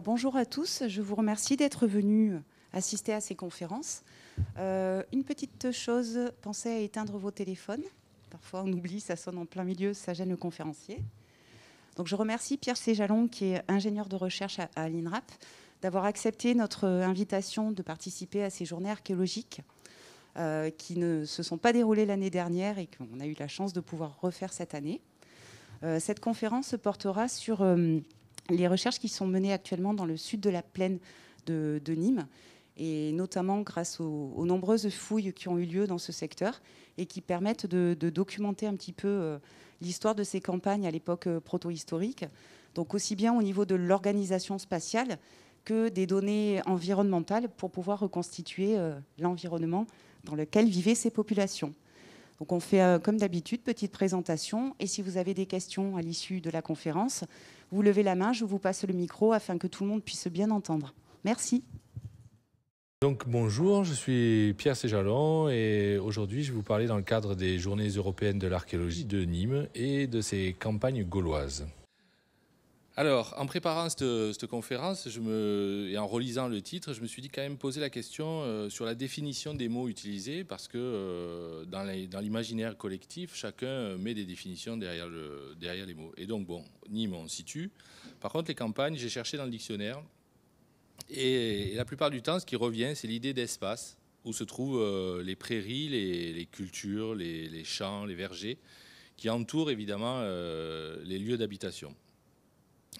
bonjour à tous, je vous remercie d'être venus assister à ces conférences. Euh, une petite chose, pensez à éteindre vos téléphones. Parfois on oublie, ça sonne en plein milieu, ça gêne le conférencier. Donc je remercie Pierre Séjalon, qui est ingénieur de recherche à, l'INRAP, d'avoir accepté notre invitation de participer à ces journées archéologiques euh, qui ne se sont pas déroulées l'année dernière et qu'on a eu la chance de pouvoir refaire cette année. Euh, cette conférence se portera sur les recherches qui sont menées actuellement dans le sud de la plaine de, Nîmes, et notamment grâce aux, nombreuses fouilles qui ont eu lieu dans ce secteur et qui permettent de, documenter un petit peu euh, l'histoire de ces campagnes à l'époque euh, protohistorique, donc aussi bien au niveau de l'organisation spatiale que des données environnementales pour pouvoir reconstituer euh, l'environnement dans lequel vivaient ces populations. Donc on fait euh, comme d'habitude, petite présentation. Et si vous avez des questions à l'issue de la conférence, vous levez la main, je vous passe le micro afin que tout le monde puisse bien entendre. Merci. Donc bonjour, je suis Pierre Séjalon et aujourd'hui je vais vous parler dans le cadre des Journées européennes de l'archéologie de Nîmes et de ses campagnes gauloises. Alors, en préparant cette, conférence et en relisant le titre, je me suis dit quand même poser la question euh, sur la définition des mots utilisés, parce que euh, dans l'imaginaire collectif, chacun euh, met des définitions derrière, les mots. Et donc, bon, Nîmes, on situe. Par contre, les campagnes, j'ai cherché dans le dictionnaire, et, la plupart du temps, ce qui revient, c'est l'idée d'espace, où se trouvent les prairies, les, cultures, les, champs, les vergers, qui entourent évidemment les lieux d'habitation.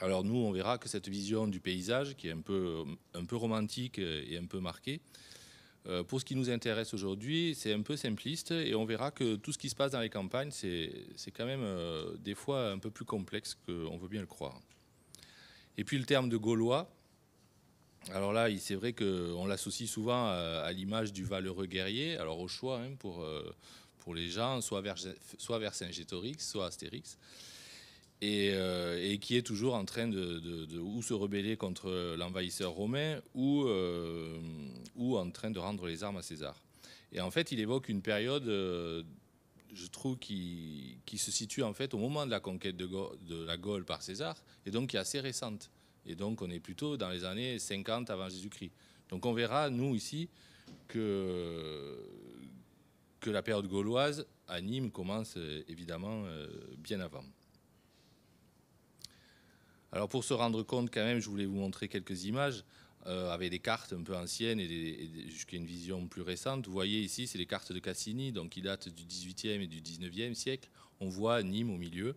Alors nous, on verra que cette vision du paysage, qui est un peu, romantique et un peu marquée, euh, pour ce qui nous intéresse aujourd'hui, c'est un peu simpliste et on verra que tout ce qui se passe dans les campagnes, c'est quand même euh, des fois un peu plus complexe qu'on veut bien le croire. Et puis le terme de Gaulois, alors là, c'est vrai qu'on l'associe souvent à, l'image du valeureux guerrier, alors au choix hein, euh, pour, les gens, soit vers, soit saint soit Astérix. Euh, et, qui est toujours en train de, ou se rebeller contre l'envahisseur romain ou, euh, ou en train de rendre les armes à César. Et en fait, il évoque une période, euh, je trouve, qui, qui, se situe en fait au moment de la conquête de, de, la Gaule par César, et donc qui est assez récente. Et donc, on est plutôt dans les années 50 avant Jésus-Christ. Donc, on verra, nous, ici, que, que la période gauloise à Nîmes commence évidemment bien avant. Alors pour se rendre compte quand même, je voulais vous montrer quelques images euh, avec des cartes un peu anciennes et, jusqu'à une vision plus récente. Vous voyez ici, c'est les cartes de Cassini, donc qui datent du 18e et du 19e siècle. On voit Nîmes au milieu.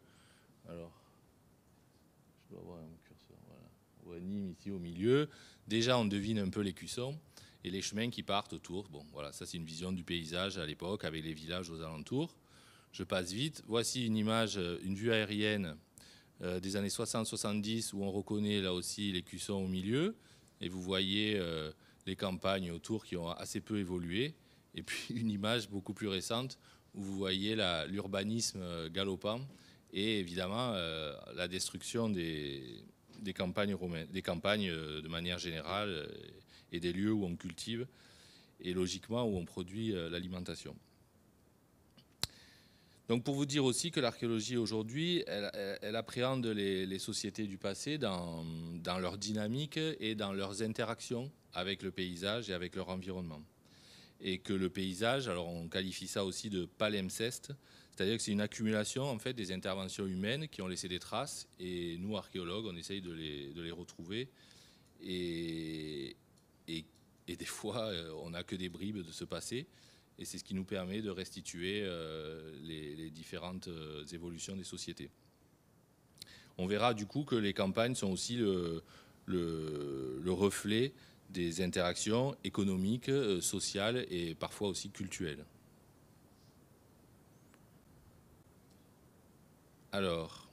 Alors, je dois avoir un curseur, On voit Nîmes ici au milieu. Déjà, on devine un peu les cuissons et les chemins qui partent autour. Bon, voilà, ça c'est une vision du paysage à l'époque avec les villages aux alentours. Je passe vite. Voici une image, euh, une vue aérienne euh, des années 60-70 où on reconnaît là aussi les cuissons au milieu et vous voyez euh, les campagnes autour qui ont assez peu évolué et puis une image beaucoup plus récente où vous voyez l'urbanisme euh, galopant et évidemment la destruction des campagnes des campagnes de manière générale et des lieux où on cultive et logiquement où on produit l'alimentation. Donc pour vous dire aussi que l'archéologie aujourd'hui, elle, appréhende les, sociétés du passé dans, leur dynamique et dans leurs interactions avec le paysage et avec leur environnement. Et que le paysage, alors on qualifie ça aussi de palimpseste, c'est-à-dire que c'est une accumulation en fait des interventions humaines qui ont laissé des traces et nous archéologues, on essaye de les, retrouver et, des fois euh, on n'a que des bribes de ce passé. Et c'est ce qui nous permet de restituer euh, les, différentes euh, évolutions des sociétés. On verra du coup que les campagnes sont aussi le, le, reflet des interactions économiques, euh, sociales et parfois aussi culturelles. Alors,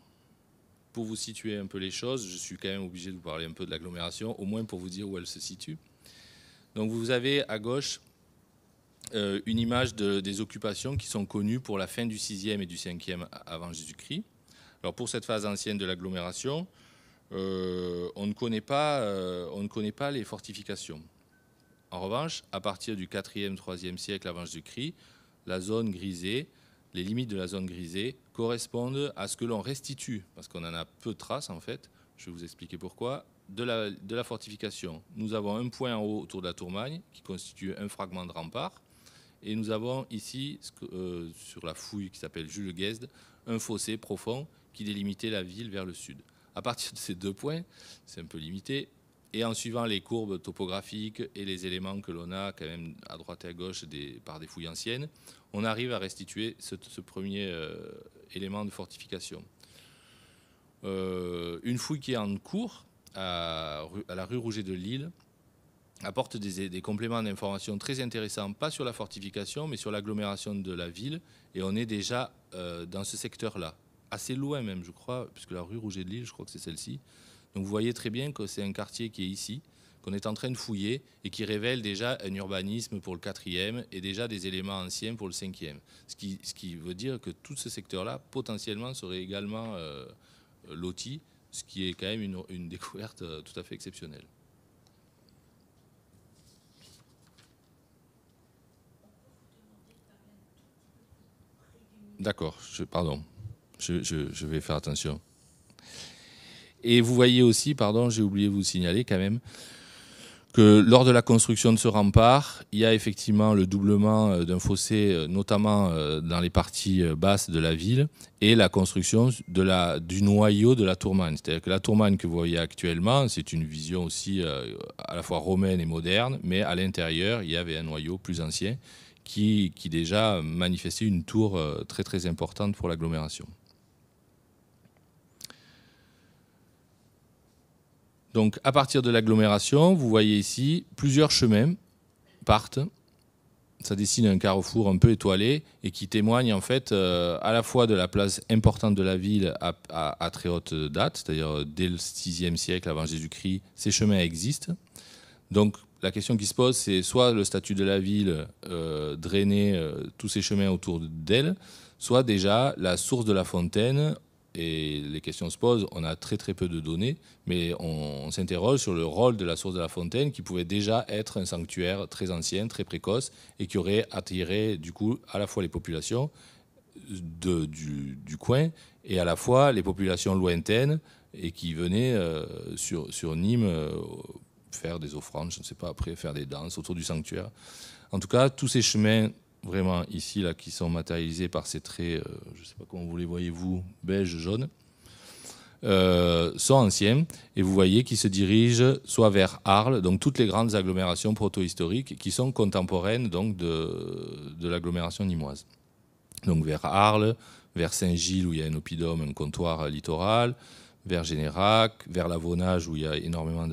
pour vous situer un peu les choses, je suis quand même obligé de vous parler un peu de l'agglomération, au moins pour vous dire où elle se situe. Donc vous avez à gauche euh, une image des occupations qui sont connues pour la fin du 6e et du 5e avant Jésus-Christ. Alors pour cette phase ancienne de l'agglomération, euh, on, ne connaît pas, euh, on ne connaît pas les fortifications. En revanche, à partir du 4e, 3e siècle avant Jésus-Christ, la zone grisée, les limites de la zone grisée correspondent à ce que l'on restitue, parce qu'on en a peu de traces en fait, je vais vous expliquer pourquoi, de la, de la fortification. Nous avons un point en haut autour de la Tourmagne qui constitue un fragment de rempart. Et nous avons ici, euh, sur la fouille qui s'appelle Jules Guesde, un fossé profond qui délimitait la ville vers le sud. À partir de ces deux points, c'est un peu limité, et en suivant les courbes topographiques et les éléments que l'on a quand même à droite et à gauche par des fouilles anciennes, on arrive à restituer ce, premier euh, élément de fortification. Euh, une fouille qui est en cours à la rue Rouget de Lille, apporte des, compléments d'information très intéressants, pas sur la fortification, mais sur l'agglomération de la ville. Et on est déjà euh, dans ce secteur-là, assez loin même, je crois, puisque la rue Rouget de Lille, je crois que c'est celle-ci. Donc vous voyez très bien que c'est un quartier qui est ici, qu'on est en train de fouiller et qui révèle déjà un urbanisme pour le quatrième et déjà des éléments anciens pour le cinquième. Ce qui, ce qui veut dire que tout ce secteur-là, potentiellement, serait également euh, loti, ce qui est quand même une découverte euh, tout à fait exceptionnelle. D'accord, pardon, je, je, vais faire attention. Et vous voyez aussi, pardon, j'ai oublié de vous signaler quand même, que lors de la construction de ce rempart, il y a effectivement le doublement euh, d'un fossé, euh, notamment euh, dans les parties basses de la ville, et la construction de la, du noyau de la tourmane. C'est-à-dire que la tourmane que vous voyez actuellement, c'est une vision aussi à la fois romaine et moderne, mais à l'intérieur, il y avait un noyau plus ancien qui, déjà manifestait une tour euh, très très importante pour l'agglomération. Donc à partir de l'agglomération, vous voyez ici, plusieurs chemins partent. Ça dessine un carrefour un peu étoilé et qui témoigne en fait euh, à la fois de la place importante de la ville à, très haute date, c'est-à-dire euh, dès le VIe siècle avant Jésus-Christ, ces chemins existent. Donc la question qui se pose, c'est soit le statut de la ville euh, drainer euh, tous ces chemins autour d'elle, soit déjà la source de la fontaine. Et les questions se posent, on a très très peu de données, mais on, s'interroge sur le rôle de la source de la fontaine qui pouvait déjà être un sanctuaire très ancien, très précoce, et qui aurait attiré du coup à la fois les populations du, coin et à la fois les populations lointaines et qui venaient euh, sur, sur Nîmes faire des offrandes, je ne sais pas, après faire des danses autour du sanctuaire. En tout cas, tous ces chemins vraiment ici, là, qui sont matérialisés par ces traits, euh, je ne sais pas comment vous les voyez, vous, beige, jaune, euh, sont anciens, et vous voyez qu'ils se dirigent soit vers Arles, donc toutes les grandes agglomérations protohistoriques qui sont contemporaines donc, de, l'agglomération nimoise. Donc vers Arles, vers Saint-Gilles, où il y a un oppidum, un comptoir littoral, vers Générac, vers l'Avonage où il y a énormément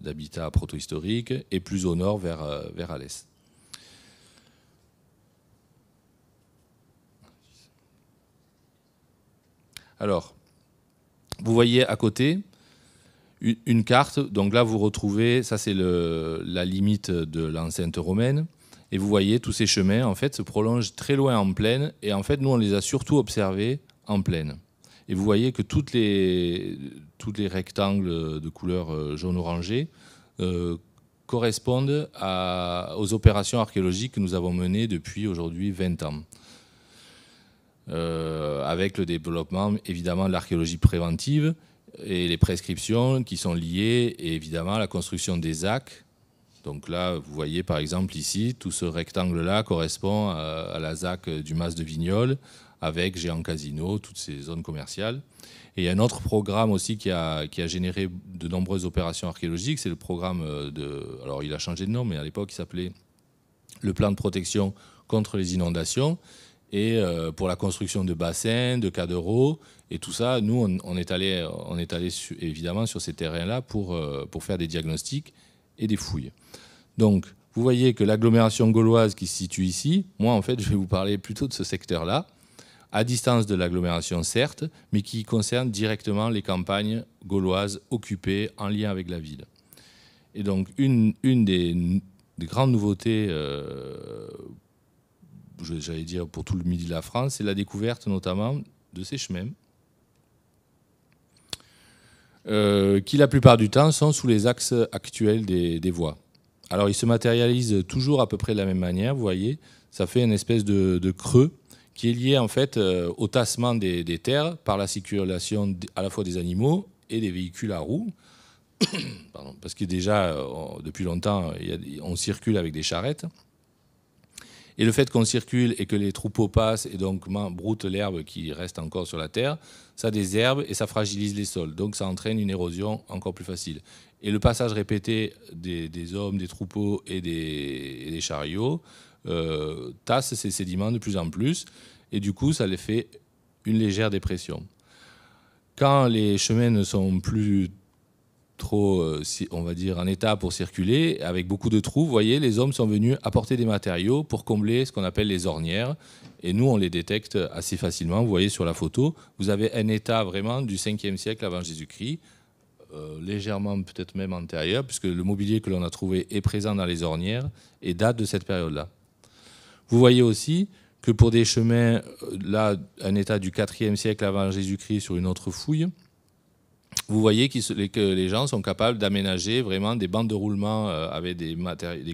d'habitats protohistoriques, et plus au nord vers, euh, vers Alès. Alors, vous voyez à côté une carte, donc là vous retrouvez, ça c'est la limite de l'enceinte romaine, et vous voyez tous ces chemins en fait se prolongent très loin en plaine, et en fait nous on les a surtout observés en plaine. Et vous voyez que toutes les, rectangles de couleur euh, jaune-orangé euh, correspondent aux opérations archéologiques que nous avons menées depuis aujourd'hui 20 ans. Euh, avec le développement évidemment de l'archéologie préventive et les prescriptions qui sont liées évidemment à la construction des ZAC. donc là, vous voyez par exemple ici, tout ce rectangle-là correspond à, la ZAC du Mas de Vignoles, avec Géant Casino, toutes ces zones commerciales. Et il y a un autre programme aussi qui a, qui a généré de nombreuses opérations archéologiques, c'est le programme euh, de... Alors il a changé de nom, mais à l'époque il s'appelait le plan de protection contre les inondations et euh, pour la construction de bassins, de d'euros, et tout ça, nous, on, est allé, on est allé évidemment sur ces terrains-là pour, euh, pour faire des diagnostics et des fouilles. Donc, vous voyez que l'agglomération gauloise qui se situe ici, moi, en fait, je vais vous parler plutôt de ce secteur-là, à distance de l'agglomération certes, mais qui concerne directement les campagnes gauloises occupées en lien avec la ville. Et donc une, des, grandes nouveautés, euh, j'allais dire pour tout le midi de la France, c'est la découverte notamment de ces chemins. Euh, qui la plupart du temps sont sous les axes actuels des, voies. Alors ils se matérialisent toujours à peu près de la même manière, vous voyez, ça fait une espèce de creux qui est lié en fait euh, au tassement des, terres par la circulation à la fois des animaux et des véhicules à roues. parce que déjà, euh, depuis longtemps, on circule avec des charrettes. Et le fait qu'on circule et que les troupeaux passent et donc broutent l'herbe qui reste encore sur la terre, ça désherbe et ça fragilise les sols. Donc ça entraîne une érosion encore plus facile. Et le passage répété des, hommes, des troupeaux et des chariots euh, tassent ces sédiments de plus en plus, et du coup, ça les fait une légère dépression. Quand les chemins ne sont plus trop, euh, on va dire, en état pour circuler, avec beaucoup de trous, vous voyez, les hommes sont venus apporter des matériaux pour combler ce qu'on appelle les ornières. Et nous, on les détecte assez facilement. Vous voyez sur la photo, vous avez un état vraiment du 5e siècle avant Jésus-Christ, euh, légèrement peut-être même antérieur, puisque le mobilier que l'on a trouvé est présent dans les ornières et date de cette période-là. Vous voyez aussi que pour des chemins, euh, là, un état du 4e siècle avant Jésus-Christ sur une autre fouille, vous voyez que les gens sont capables d'aménager vraiment des bandes de roulement euh, avec des,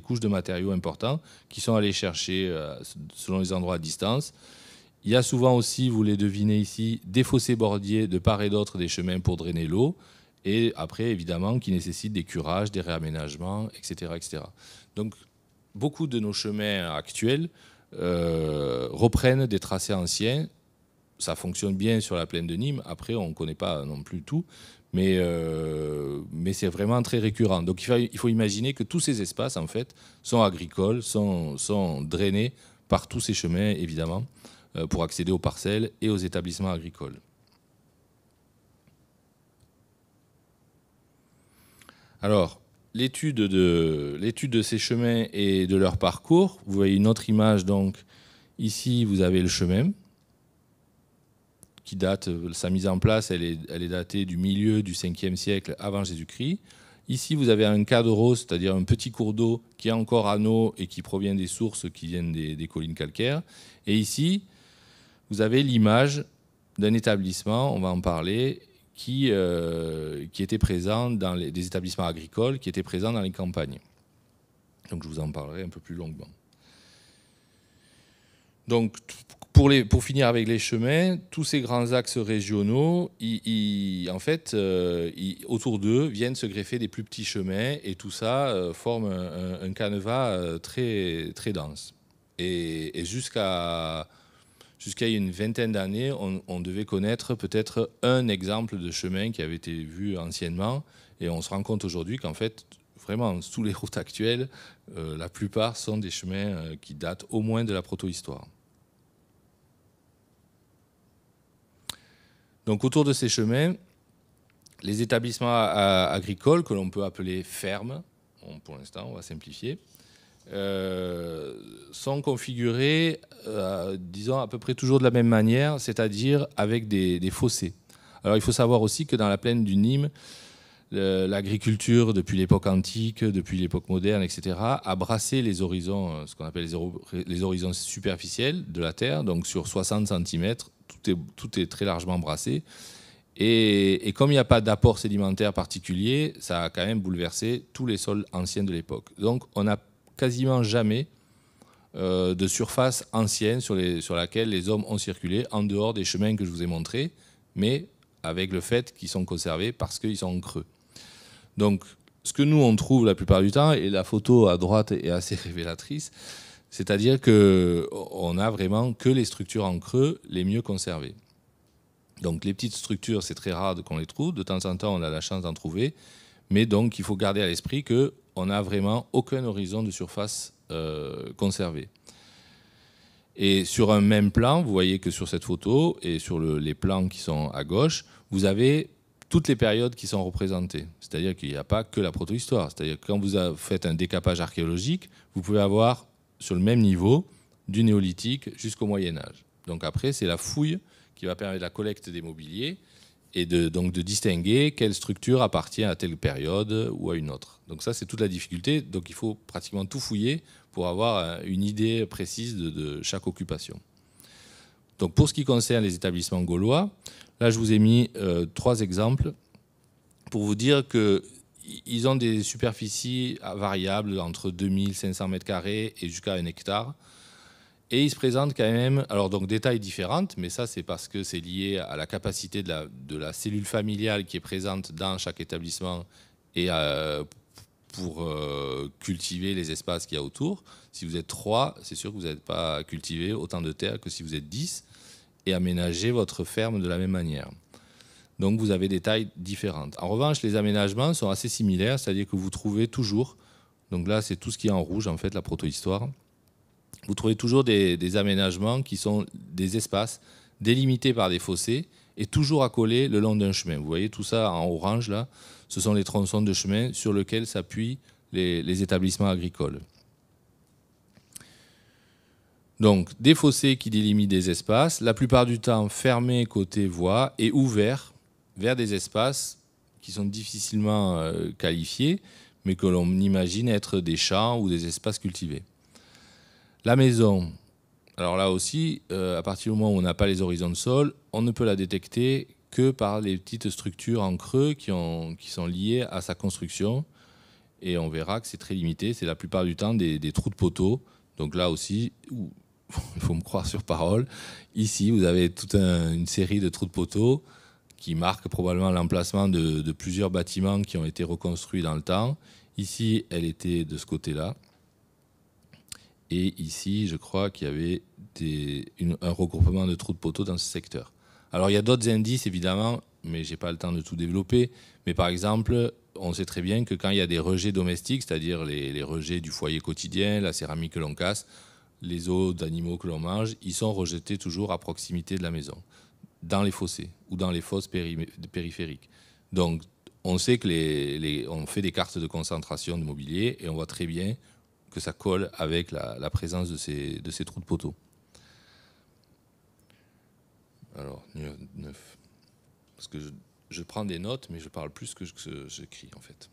couches de matériaux importants qui sont allés chercher euh, selon les endroits à distance. Il y a souvent aussi, vous les devinez ici, des fossés bordiers de part et d'autre des chemins pour drainer l'eau. Et après, évidemment, qui nécessitent des curages, des réaménagements, etc. etc. Donc, beaucoup de nos chemins actuels euh, reprennent des tracés anciens. Ça fonctionne bien sur la plaine de Nîmes. Après, on ne connaît pas non plus tout, mais, euh, c'est vraiment très récurrent. Donc il faut, imaginer que tous ces espaces, en fait, sont agricoles, sont, sont drainés par tous ces chemins, évidemment, euh, pour accéder aux parcelles et aux établissements agricoles. Alors, l'étude de, ces chemins et de leur parcours. Vous voyez une autre image, donc ici vous avez le chemin qui date, sa mise en place, elle est, datée du milieu du 5e siècle avant Jésus-Christ. Ici, vous avez un cadre, c'est-à-dire un petit cours d'eau qui est encore à eau et qui provient des sources qui viennent des collines calcaires. Et ici, vous avez l'image d'un établissement, on va en parler, qui, euh, qui étaient présents dans les des établissements agricoles, qui étaient présents dans les campagnes. Donc je vous en parlerai un peu plus longuement. Donc pour, les, pour finir avec les chemins, tous ces grands axes régionaux, en fait, euh, autour d'eux viennent se greffer des plus petits chemins et tout ça euh, forme un, un, canevas très, très dense. et jusqu'à jusqu'à une vingtaine d'années, on, devait connaître peut-être un exemple de chemin qui avait été vu anciennement. Et on se rend compte aujourd'hui qu'en fait, vraiment, sous les routes actuelles, euh, la plupart sont des chemins euh, qui datent au moins de la protohistoire. Donc autour de ces chemins, les établissements euh, agricoles que l'on peut appeler fermes, pour l'instant on va simplifier, euh, sont configurés, euh, disons, à peu près toujours de la même manière, c'est-à-dire avec des, fossés. Alors il faut savoir aussi que dans la plaine du Nîmes, l'agriculture, depuis l'époque antique, depuis l'époque moderne, etc., a brassé les horizons, euh, ce qu'on appelle les, horizons superficiels de la Terre, donc sur 60 cm, tout est, tout est très largement brassé. Et, et, comme il n'y a pas d'apport sédimentaire particulier, ça a quand même bouleversé tous les sols anciens de l'époque. Donc on a quasiment jamais euh, de surface ancienne sur, les, sur laquelle les hommes ont circulé, en dehors des chemins que je vous ai montrés, mais avec le fait qu'ils sont conservés parce qu'ils sont en creux. Donc, ce que nous, on trouve la plupart du temps, et la photo à droite est assez révélatrice, c'est-à-dire qu'on n'a vraiment que les structures en creux les mieux conservées. Donc les petites structures, c'est très rare qu'on les trouve. De temps en temps, on a la chance d'en trouver. Mais donc, il faut garder à l'esprit que on n'a vraiment aucun horizon de surface euh, conservé. Et sur un même plan, vous voyez que sur cette photo et sur les plans qui sont à gauche, vous avez toutes les périodes qui sont représentées. C'est-à-dire qu'il n'y a pas que la protohistoire. C'est-à-dire que quand vous faites un décapage archéologique, vous pouvez avoir sur le même niveau du néolithique jusqu'au Moyen Âge. Donc après, c'est la fouille qui va permettre la collecte des mobiliers, et donc de distinguer quelle structure appartient à telle période ou à une autre. Donc ça, c'est toute la difficulté. Donc il faut pratiquement tout fouiller pour avoir euh, une idée précise de, chaque occupation. Donc pour ce qui concerne les établissements gaulois, là, je vous ai mis euh, trois exemples pour vous dire qu'ils ont des superficies variables entre 2500 m2 et jusqu'à un hectare. Et il se présente quand même, alors donc tailles différentes, mais ça c'est parce que c'est lié à la capacité de la, cellule familiale qui est présente dans chaque établissement et euh, pour euh, cultiver les espaces qu'il y a autour. Si vous êtes trois, c'est sûr que vous n'êtes pas cultivé autant de terre que si vous êtes 10 et aménager votre ferme de la même manière. Donc vous avez des tailles différentes. En revanche, les aménagements sont assez similaires, c'est-à-dire que vous trouvez toujours, donc là c'est tout ce qui est en rouge en fait, la protohistoire, vous trouvez toujours des, aménagements qui sont des espaces délimités par des fossés et toujours accolés le long d'un chemin. Vous voyez tout ça en orange là, ce sont les tronçons de chemin sur lesquels s'appuient les, les établissements agricoles. Donc des fossés qui délimitent des espaces, la plupart du temps fermés côté voie et ouverts vers des espaces qui sont difficilement euh, qualifiés, mais que l'on imagine être des champs ou des espaces cultivés. La maison, alors là aussi, euh, à partir du moment où on n'a pas les horizons de sol, on ne peut la détecter que par les petites structures en creux qui, sont liées à sa construction. Et on verra que c'est très limité. C'est la plupart du temps des, trous de poteaux. Donc là aussi, il faut me croire sur parole, ici, vous avez toute une série de trous de poteaux qui marquent probablement l'emplacement de plusieurs bâtiments qui ont été reconstruits dans le temps. Ici, elle était de ce côté-là. Et ici, je crois qu'il y avait un regroupement de trous de poteaux dans ce secteur. Alors il y a d'autres indices, évidemment, mais je n'ai pas le temps de tout développer. Mais par exemple, on sait très bien que quand il y a des rejets domestiques, c'est-à-dire les, rejets du foyer quotidien, la céramique que l'on casse, les os d'animaux que l'on mange, ils sont rejetés toujours à proximité de la maison, dans les fossés ou dans les fosses périphériques. Donc, on sait que on fait des cartes de concentration de mobilier et on voit très bien que ça colle avec la, présence de ces, trous de poteaux. Alors, 9. Parce que je, prends des notes, mais je parle plus que j'écris, en fait.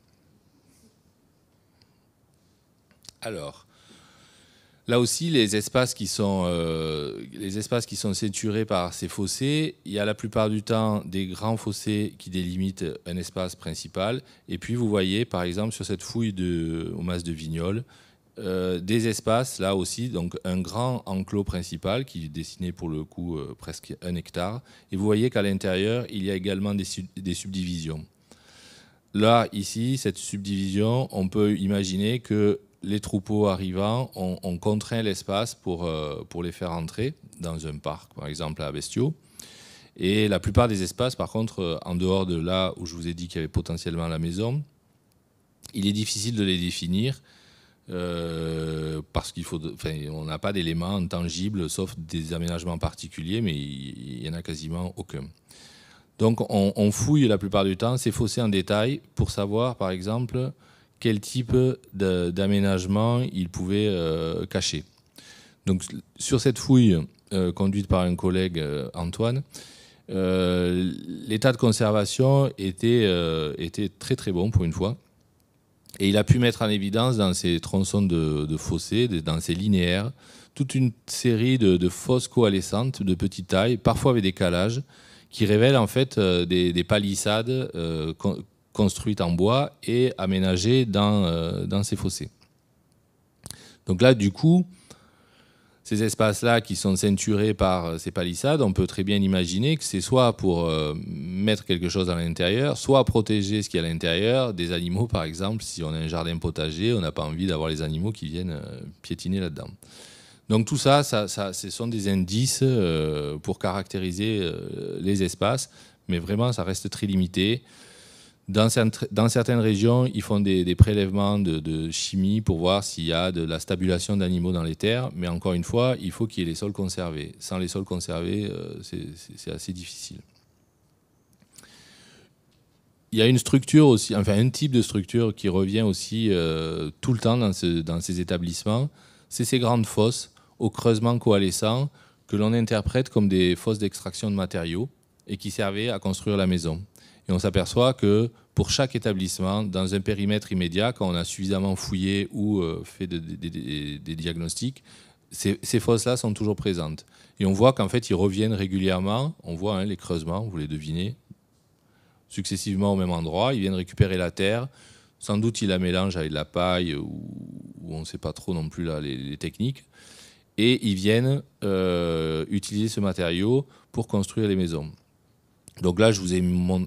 Alors, là aussi, les espaces qui sont, euh, les espaces qui sont ceinturés par ces fossés, il y a la plupart du temps des grands fossés qui délimitent un espace principal. Et puis, vous voyez, par exemple, sur cette fouille de, aux masses de vignoles, euh, des espaces, là aussi, donc un grand enclos principal qui est dessiné pour le coup euh, presque un hectare. Et vous voyez qu'à l'intérieur, il y a également des, subdivisions. Là, ici, cette subdivision, on peut imaginer que les troupeaux arrivant, ont contraint l'espace pour, euh, pour les faire entrer dans un parc, par exemple à Bestiaux. Et la plupart des espaces, par contre, en dehors de là où je vous ai dit qu'il y avait potentiellement la maison, il est difficile de les définir euh, parce qu'il faut, on n'a pas d'éléments tangibles, sauf des aménagements particuliers, mais il y, en a quasiment aucun. Donc, on, fouille la plupart du temps ces fossés en détail pour savoir, par exemple, quel type d'aménagement il pouvait euh, cacher. Donc, sur cette fouille euh, conduite par un collègue, Antoine, l'état de conservation était très très bon pour une fois. Et il a pu mettre en évidence dans ces tronçons de, fossés, dans ces linéaires, toute une série de, fosses coalescentes de petite taille, parfois avec des calages, qui révèlent en fait euh, des, palissades euh, construites en bois et aménagées dans, euh, dans, ces fossés. Donc là, du coup, ces espaces-là qui sont ceinturés par euh, ces palissades, on peut très bien imaginer que c'est soit pour euh, mettre quelque chose à l'intérieur, soit protéger ce qu'il y a à l'intérieur, des animaux par exemple. Si on a un jardin potager, on n'a pas envie d'avoir les animaux qui viennent euh, piétiner là-dedans. Donc tout ça, ce sont des indices pour caractériser les espaces, mais vraiment ça reste très limité. Dans, certaines régions, ils font des, prélèvements de, chimie pour voir s'il y a de la stabulation d'animaux dans les terres, mais encore une fois, il faut qu'il y ait les sols conservés. Sans les sols conservés, euh, c'est assez difficile. Il y a une structure aussi, enfin un type de structure qui revient aussi euh, tout le temps dans, dans ces établissements, c'est ces grandes fosses au creusement coalescent que l'on interprète comme des fosses d'extraction de matériaux et qui servaient à construire la maison. Et on s'aperçoit que pour chaque établissement, dans un périmètre immédiat, quand on a suffisamment fouillé ou euh, fait des diagnostics, ces, fosses-là sont toujours présentes. Et on voit qu'en fait, ils reviennent régulièrement. On voit hein, les creusements, vous les devinez, successivement au même endroit. Ils viennent récupérer la terre. Sans doute, ils la mélangent avec de la paille ou, on ne sait pas trop non plus les, techniques. Et ils viennent euh, utiliser ce matériau pour construire les maisons. Donc là, je vous ai,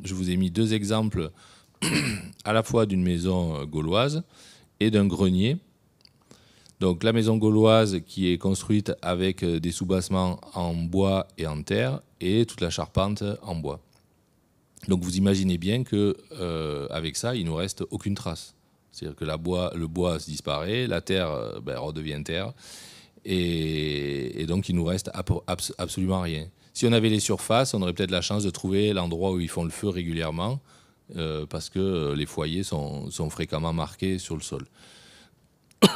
je vous ai mis deux exemples à la fois d'une maison euh, gauloise et d'un grenier. Donc la maison gauloise qui est construite avec euh, des soubassements en bois et en terre et toute la charpente en bois. Donc vous imaginez bien que euh, avec ça, il nous reste aucune trace. C'est-à-dire que le bois se disparaît, la terre ben, redevient terre, et, donc il nous reste absolument rien. Si on avait les surfaces, on aurait peut-être la chance de trouver l'endroit où ils font le feu régulièrement, euh, parce que euh, les foyers sont, fréquemment marqués sur le sol.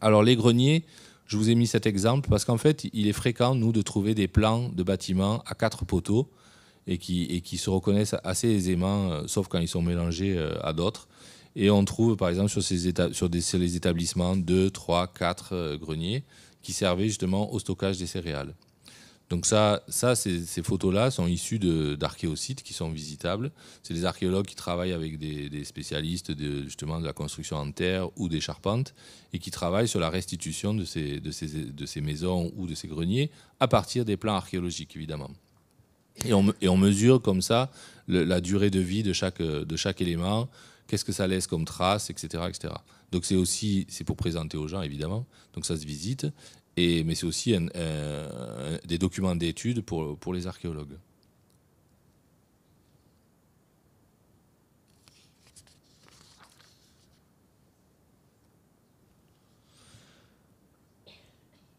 Alors les greniers, je vous ai mis cet exemple parce qu'en fait, il est fréquent, nous, de trouver des plans de bâtiments à quatre poteaux et qui, se reconnaissent assez aisément, euh, sauf quand ils sont mélangés à d'autres. Et on trouve, par exemple, sur, ces sur, les établissements deux, trois, quatre greniers qui servaient justement au stockage des céréales. Donc ça, ça ces, photos-là sont issues d'archéosites qui sont visitables. C'est des archéologues qui travaillent avec des, spécialistes de, justement de la construction en terre ou des charpentes et qui travaillent sur la restitution de ces, maisons ou de ces greniers à partir des plans archéologiques, évidemment. Et on, et on mesure comme ça la durée de vie de chaque, de chaque élément, qu'est-ce que ça laisse comme trace, etc. etc. Donc c'est aussi c'est pour présenter aux gens évidemment. Donc ça se visite mais c'est aussi des documents d'études pour, pour les archéologues.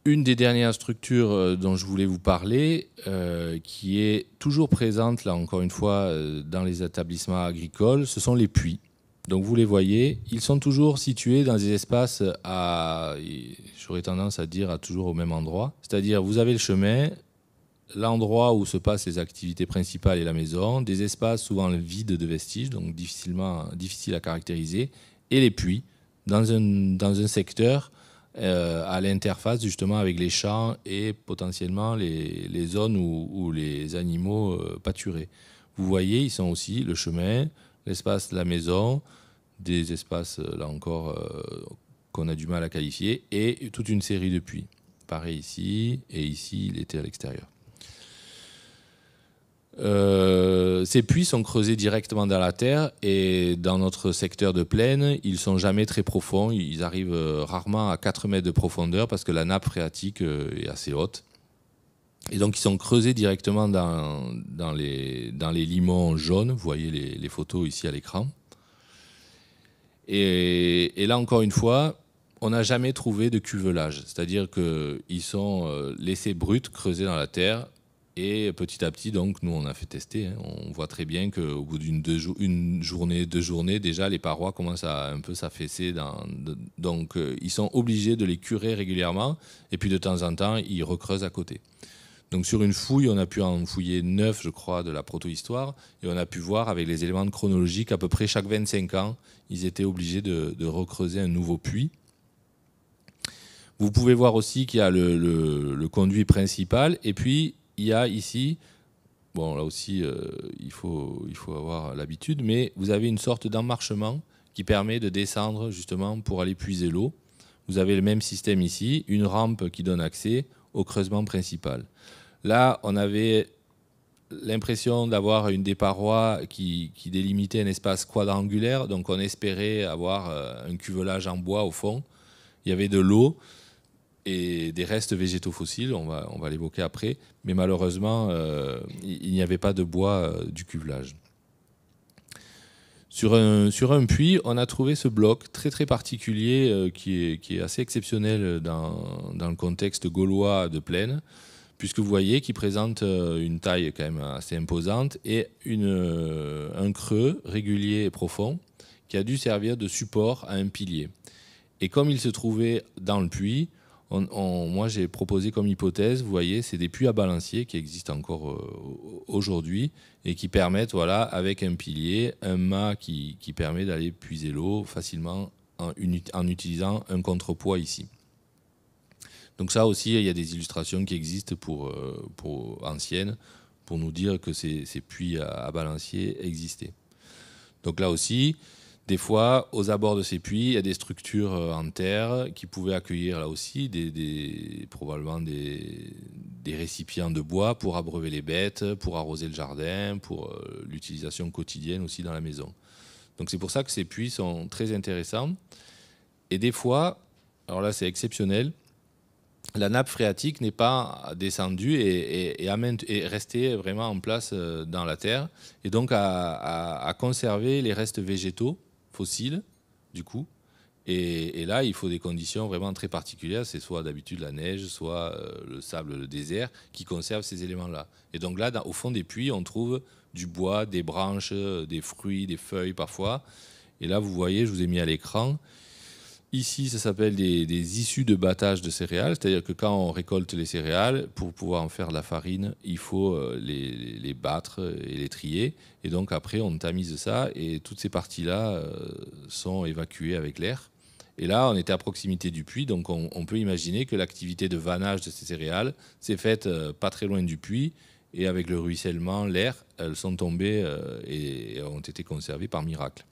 Une des dernières structures euh, dont je voulais vous parler, euh, qui est toujours présente, là encore une fois, euh, dans les établissements agricoles, ce sont les puits. Donc vous les voyez, ils sont toujours situés dans des espaces à, j'aurais tendance à dire, à toujours au même endroit. C'est-à-dire, vous avez le chemin, l'endroit où se passent les activités principales et la maison, des espaces souvent vides de vestiges, donc difficilement, difficiles à caractériser, et les puits dans un, dans un secteur euh, à l'interface justement avec les champs et potentiellement les, les zones où, où, les animaux euh, pâturaient. Vous voyez, ils sont aussi le chemin, l'espace de la maison, des espaces, euh, là encore, euh, qu'on a du mal à qualifier, et toute une série de puits. Pareil ici, et ici, il était à l'extérieur. Euh, ces puits sont creusés directement dans la terre et dans notre secteur de plaine, ils sont jamais très profonds. Ils arrivent rarement à 4 mètres de profondeur parce que la nappe phréatique est assez haute. Et donc, ils sont creusés directement dans, dans, les, dans les limons jaunes. Vous voyez les, photos ici à l'écran. Et, là, encore une fois, on n'a jamais trouvé de cuvelage. C'est-à-dire qu'ils sont euh, laissés bruts, creusés dans la terre. Et petit à petit, donc, nous, on a fait tester. Hein. on voit très bien qu'au bout d'une journée, deux journées, déjà, les parois commencent à un peu s'affaisser. donc, euh, ils sont obligés de les curer régulièrement. Et puis, de temps en temps, ils recreusent à côté. Donc sur une fouille, on a pu en fouiller neuf, je crois, de la protohistoire, et on a pu voir avec les éléments chronologiques, à peu près chaque 25 ans, ils étaient obligés de, recreuser un nouveau puits. Vous pouvez voir aussi qu'il y a le, conduit principal, et puis il y a ici, bon là aussi euh, il, faut, il faut avoir l'habitude, mais vous avez une sorte d'emmarchement qui permet de descendre justement pour aller puiser l'eau. Vous avez le même système ici, une rampe qui donne accès au creusement principal. Là, on avait l'impression d'avoir une des parois qui, délimitait un espace quadrangulaire, donc on espérait avoir euh, un cuvelage en bois au fond. Il y avait de l'eau et des restes végétaux fossiles, on va, l'évoquer après, mais malheureusement, euh, il n'y avait pas de bois euh, du cuvelage. Sur un, puits, on a trouvé ce bloc très très particulier qui, est, assez exceptionnel dans, le contexte gaulois de plaine puisque vous voyez qu'il présente euh, une taille quand même assez imposante et une, euh, un creux régulier et profond qui a dû servir de support à un pilier. Et comme il se trouvait dans le puits, moi j'ai proposé comme hypothèse, vous voyez, c'est des puits à balancier qui existent encore euh, aujourd'hui et qui permettent, voilà, avec un pilier, un mât qui, permet d'aller puiser l'eau facilement en utilisant un contrepoids ici. Donc ça aussi, il y a des illustrations qui existent pour, euh, anciennes pour nous dire que ces, puits à, balancier existaient. Donc là aussi, des fois, aux abords de ces puits, il y a des structures euh, en terre qui pouvaient accueillir là aussi probablement des, des, récipients de bois pour abreuver les bêtes, pour arroser le jardin, pour euh, l'utilisation quotidienne aussi dans la maison. Donc c'est pour ça que ces puits sont très intéressants. Et des fois, alors là c'est exceptionnel, la nappe phréatique n'est pas descendue et, et, restée vraiment en place euh, dans la terre, et donc à, conserver les restes végétaux fossiles, du coup. Et, là, il faut des conditions vraiment très particulières, c'est soit d'habitude la neige, soit euh, le sable, le désert, qui conservent ces éléments-là. Et donc là, au fond des puits, on trouve du bois, des branches, euh, des fruits, des feuilles parfois. Et là, vous voyez, je vous ai mis à l'écran, Ici, ça s'appelle des, issues de battage de céréales, c'est-à-dire que quand on récolte les céréales, pour pouvoir en faire de la farine, il faut euh, les, battre et les trier. Et donc après, on tamise ça et toutes ces parties-là euh, sont évacuées avec l'air. Et là, on était à proximité du puits, donc on, on peut imaginer que l'activité de vanage de ces céréales s'est faite euh, pas très loin du puits. Et avec le ruissellement, l'air, elles sont tombées et ont été conservées par miracle.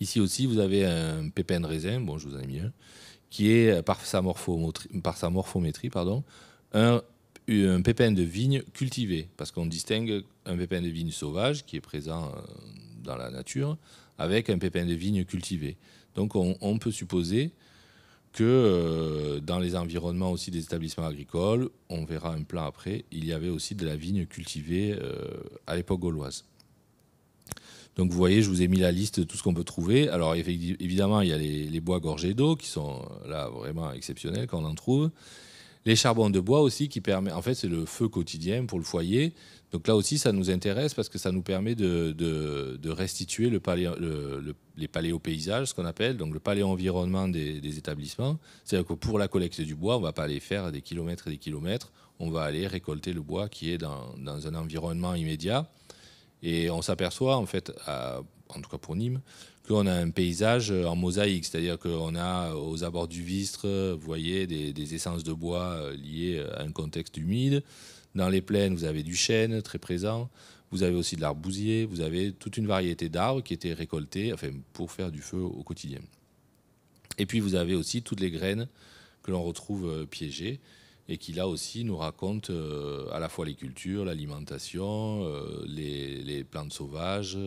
Ici aussi, vous avez un pépin de raisin, bon, je vous en ai mis un, qui est, par sa, morphométrie, pardon, un, pépin de vigne cultivé, parce qu'on distingue un pépin de vigne sauvage, qui est présent euh, dans la nature, avec un pépin de vigne cultivé. Donc on, peut supposer que euh, dans les environnements aussi des établissements agricoles, on verra un plan après, il y avait aussi de la vigne cultivée euh, à l'époque gauloise. Donc vous voyez, je vous ai mis la liste de tout ce qu'on peut trouver. Alors évidemment, il y a les, bois gorgés d'eau qui sont euh, là vraiment exceptionnels quand on en trouve. Les charbons de bois aussi qui permettent... en fait, c'est le feu quotidien pour le foyer. Donc là aussi, ça nous intéresse parce que ça nous permet de, restituer le le, les paléopaysages, ce qu'on appelle, donc le paléo-environnement des, établissements. C'est-à-dire que pour la collecte du bois, on ne va pas aller faire des kilomètres et des kilomètres. On va aller récolter le bois qui est dans un environnement immédiat. Et on s'aperçoit, en fait, en tout cas pour Nîmes, qu'on a un paysage en mosaïque, c'est-à-dire qu'on a aux abords du Vistre, vous voyez, des, essences de bois euh, liées à un contexte humide. Dans les plaines, vous avez du chêne très présent. Vous avez aussi de l'arbousier. Vous avez toute une variété d'arbres qui étaient récoltés, pour faire du feu au quotidien. Et puis vous avez aussi toutes les graines que l'on retrouve euh, piégées et qui là aussi nous raconte euh, à la fois les cultures, l'alimentation, euh, les, plantes sauvages.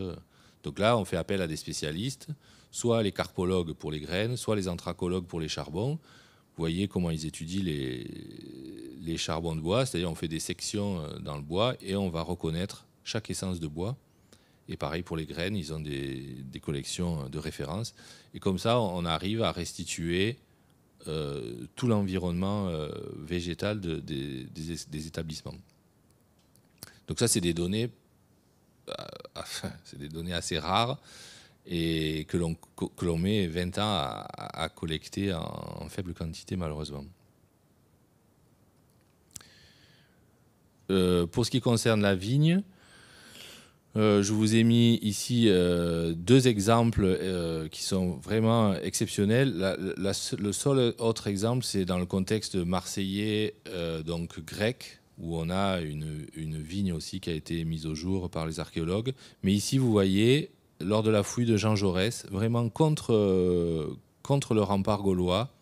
Donc là, on fait appel à des spécialistes, soit les carpologues pour les graines, soit les anthracologues pour les charbons. Vous voyez comment ils étudient les, les charbons de bois, c'est-à-dire on fait des sections euh, dans le bois et on va reconnaître chaque essence de bois. Et pareil pour les graines, ils ont des, des collections de référence. Et comme ça, on arrive à restituer euh, tout l'environnement euh, végétal des, établissements. Donc ça, c'est des données, euh, ah, c'est des données assez rares et que l'on, que met 20 ans à, collecter en, faible quantité, malheureusement. pour ce qui concerne la vigne, euh, je vous ai mis ici euh, deux exemples euh, qui sont vraiment exceptionnels. le seul autre exemple, c'est dans le contexte marseillais, donc grec, où on a une, vigne aussi qui a été mise au jour par les archéologues. Mais ici, vous voyez, lors de la fouille de Jean Jaurès, vraiment contre, contre le rempart gaulois,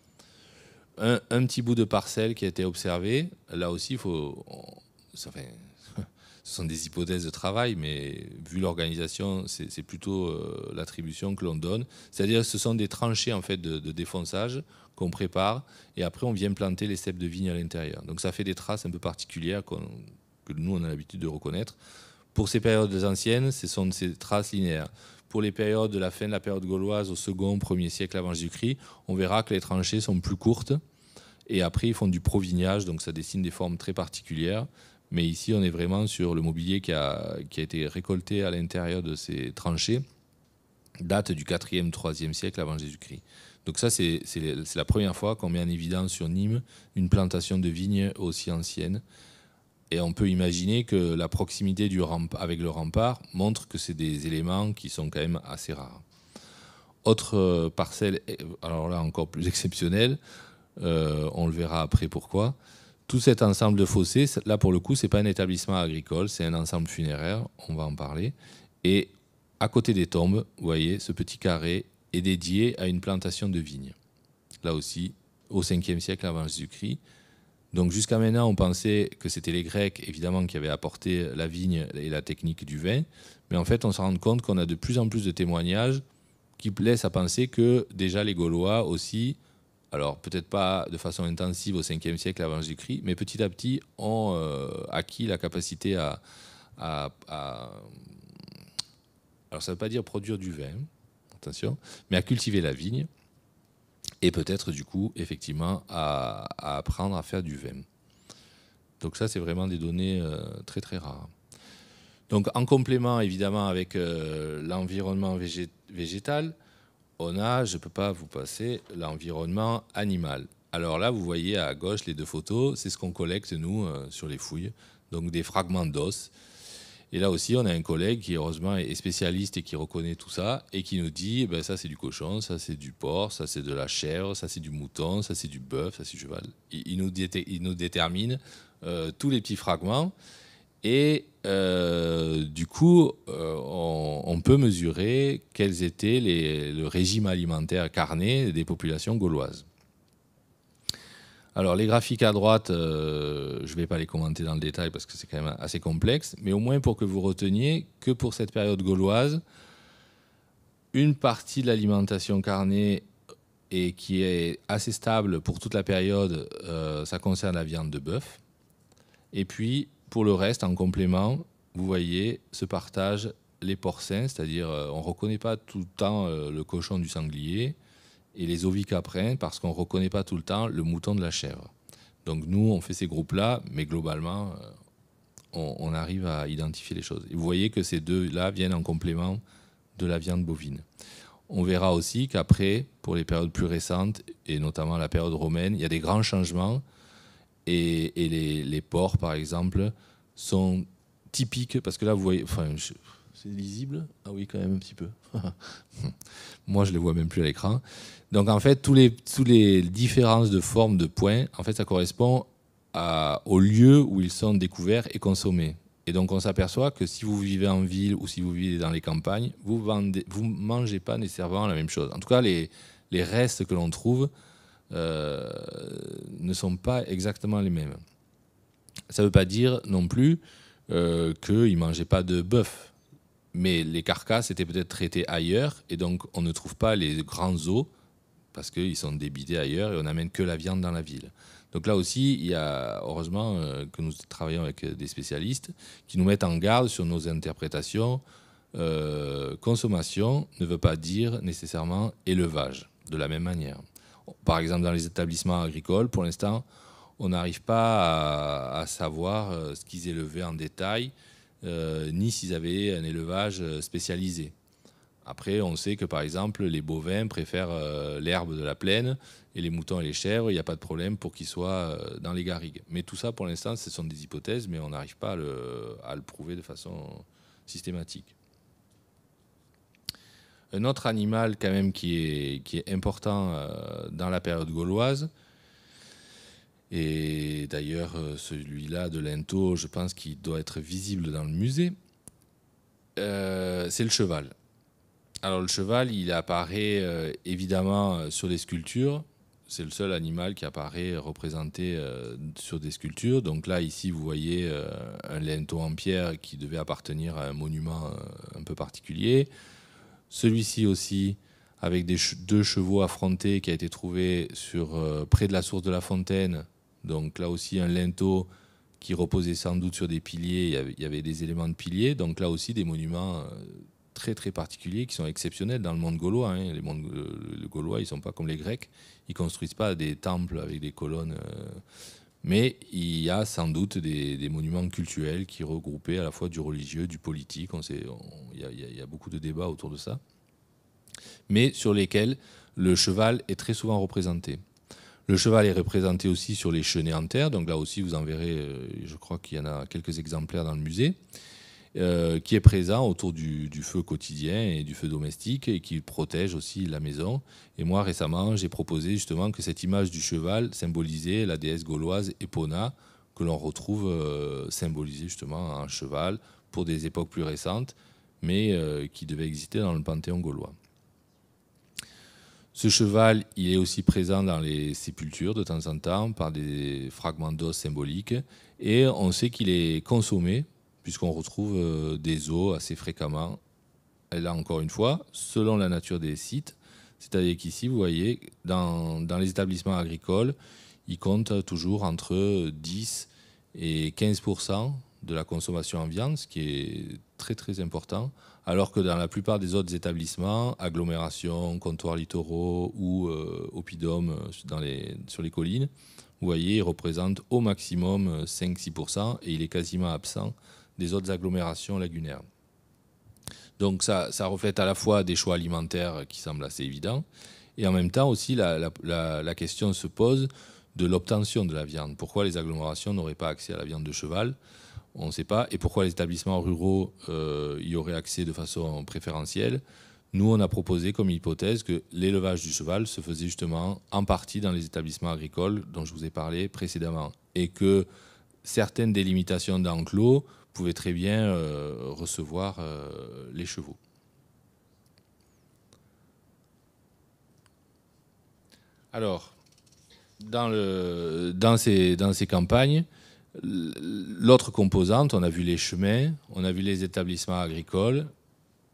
un, petit bout de parcelle qui a été observé. Là aussi, il faut... ça fait, ce sont des hypothèses de travail, mais vu l'organisation, c'est plutôt euh, l'attribution que l'on donne. C'est-à-dire ce sont des tranchées en fait de, de défonçage qu'on prépare et après on vient planter les ceps de vigne à l'intérieur. Donc ça fait des traces un peu particulières que nous on a l'habitude de reconnaître. Pour ces périodes anciennes, ce sont ces traces linéaires. Pour les périodes de la fin de la période gauloise au second, premier siècle avant Jésus-Christ, on verra que les tranchées sont plus courtes. Et après, ils font du provignage, donc ça dessine des formes très particulières. Mais ici, on est vraiment sur le mobilier qui a, été récolté à l'intérieur de ces tranchées, date du 4e, 3e siècle avant Jésus-Christ. Donc ça, c'est la première fois qu'on met en évidence sur Nîmes une plantation de vignes aussi ancienne. Et on peut imaginer que la proximité du avec le rempart montre que c'est des éléments qui sont quand même assez rares. Autre euh, parcelle, eh, alors là encore plus exceptionnelle, euh, on le verra après pourquoi, tout cet ensemble de fossés, là pour le coup, c'est pas un établissement agricole, c'est un ensemble funéraire, on va en parler. Et à côté des tombes, vous voyez, ce petit carré est dédié à une plantation de vignes. Là aussi, au 5e siècle avant Jésus-Christ. Donc jusqu'à maintenant, on pensait que c'était les Grecs, évidemment, qui avaient apporté la vigne et la technique du vin. Mais en fait, on se rend compte qu'on a de plus en plus de témoignages qui laissent à penser que déjà les Gaulois aussi alors peut-être pas de façon intensive au 5e siècle avant Jésus-Christ, mais petit à petit ont euh, acquis la capacité à, alors ça ne veut pas dire produire du vin, attention, mais à cultiver la vigne et peut-être du coup effectivement à, apprendre à faire du vin. Donc ça c'est vraiment des données euh, très très rares. Donc en complément évidemment avec euh, l'environnement végétal, on a, je ne peux pas vous passer, l'environnement animal. Alors là, vous voyez à gauche les deux photos, c'est ce qu'on collecte, nous, euh, sur les fouilles, donc des fragments d'os. Et là aussi, on a un collègue qui, heureusement, est spécialiste et qui reconnaît tout ça, et qui nous dit, eh ben, ça c'est du cochon, ça c'est du porc, ça c'est de la chèvre, ça c'est du mouton, ça c'est du bœuf, ça c'est du cheval. Il, nous, il nous détermine euh, tous les petits fragments. Et euh, du coup, euh, on, peut mesurer quels étaient les, le régime alimentaire carné des populations gauloises. Alors les graphiques à droite, euh, je ne vais pas les commenter dans le détail parce que c'est quand même assez complexe, mais au moins pour que vous reteniez que pour cette période gauloise, une partie de l'alimentation carnée et qui est assez stable pour toute la période, ça concerne la viande de bœuf. Et puis pour le reste, en complément, vous voyez, se partagent les porcins, c'est-à-dire euh, on ne reconnaît pas tout le temps euh, le cochon du sanglier, et les ovicaprins, parce qu'on ne reconnaît pas tout le temps le mouton de la chèvre. Donc nous, on fait ces groupes-là, mais globalement, euh, on, arrive à identifier les choses. vous voyez que ces deux-là viennent en complément de la viande bovine. On verra aussi qu'après, pour les périodes plus récentes, et notamment la période romaine, il y a des grands changements et, les, porcs, par exemple, sont typiques, parce que là, vous voyez, c'est lisible Ah oui, quand même, un petit peu. Moi, je les vois même plus à l'écran. Donc, en fait, toutes les, différences de forme de points, en fait, ça correspond au lieu où ils sont découverts et consommés. Et donc, on s'aperçoit que si vous vivez en ville ou si vous vivez dans les campagnes, vous ne mangez pas nécessairement la même chose. En tout cas, les restes que l'on trouve euh, ne sont pas exactement les mêmes. Ça ne veut pas dire non plus euh, qu'ils ne mangeaient pas de bœuf, mais les carcasses étaient peut-être traitées ailleurs, et donc on ne trouve pas les grands os, parce qu'ils sont débités ailleurs, et on n'amène que la viande dans la ville. Donc là aussi, il y a, heureusement euh, que nous travaillons avec des spécialistes qui nous mettent en garde sur nos interprétations. consommation ne veut pas dire nécessairement élevage, de la même manière par exemple dans les établissements agricoles, pour l'instant, on n'arrive pas à, savoir euh, ce qu'ils élevaient en détail, euh, ni s'ils avaient un élevage euh, spécialisé. Après, on sait que par exemple, les bovins préfèrent l'herbe de la plaine et les moutons et les chèvres, il n'y a pas de problème pour qu'ils soient dans les garrigues. Mais tout ça, pour l'instant, ce sont des hypothèses, mais on n'arrive pas à le, prouver de façon systématique. Un autre animal quand même qui est, important euh, dans la période gauloise, et d'ailleurs euh, celui-là de Lento, je pense qu'il doit être visible dans le musée, euh, c'est le cheval. Alors le cheval, il apparaît évidemment sur les sculptures, c'est le seul animal qui apparaît représenté sur des sculptures. Donc là, ici, vous voyez un linteau en pierre qui devait appartenir à un monument un peu particulier. Celui-ci aussi, avec deux chevaux affrontés, qui a été trouvé sur, euh, près de la source de la fontaine. Donc là aussi, un linteau qui reposait sans doute sur des piliers. Il y avait, des éléments de piliers. Donc là aussi, des monuments euh, très très particuliers qui sont exceptionnels dans le monde gaulois. Hein. Les gaulois, ils sont pas comme les Grecs. Ils construisent pas des temples avec des colonnes. Euh, mais il y a sans doute des, monuments cultuels qui regroupaient à la fois du religieux, du politique. Il y, y, a beaucoup de débats autour de ça. Mais sur lesquels le cheval est très souvent représenté. Le cheval est représenté aussi sur les chenets en terre. Donc là aussi, vous en verrez, euh, je crois qu'il y en a quelques exemplaires dans le musée. Euh, qui est présent autour du, feu quotidien et du feu domestique et qui protège aussi la maison. Et moi, récemment, j'ai proposé justement que cette image du cheval symbolisait la déesse gauloise Epona, que l'on retrouve euh, symbolisée justement en cheval pour des époques plus récentes, mais euh, qui devait exister dans le panthéon gaulois. Ce cheval, il est aussi présent dans les sépultures de temps en temps par des fragments d'os symboliques et on sait qu'il est consommé puisqu'on retrouve euh, des eaux assez fréquemment. Et là, encore une fois, selon la nature des sites, c'est-à-dire qu'ici, vous voyez, dans, les établissements agricoles, ils comptent toujours entre 10 et 15 de la consommation en viande, ce qui est très très important, alors que dans la plupart des autres établissements, agglomérations, comptoirs littoraux ou euh, euh dans sur les collines, vous voyez, il représente au maximum 5-6% euh, et il est quasiment absent des autres agglomérations lagunaires. Donc ça, reflète à la fois des choix alimentaires qui semblent assez évidents, et en même temps aussi la, question se pose de l'obtention de la viande. Pourquoi les agglomérations n'auraient pas accès à la viande de cheval On ne sait pas. Et pourquoi les établissements ruraux euh, y auraient accès de façon préférentielle Nous, on a proposé comme hypothèse que l'élevage du cheval se faisait justement en partie dans les établissements agricoles dont je vous ai parlé précédemment, et que certaines délimitations d'enclos pouvait très bien euh, recevoir euh, les chevaux. Alors, dans, ces, campagnes, l'autre composante, on a vu les chemins, on a vu les établissements agricoles.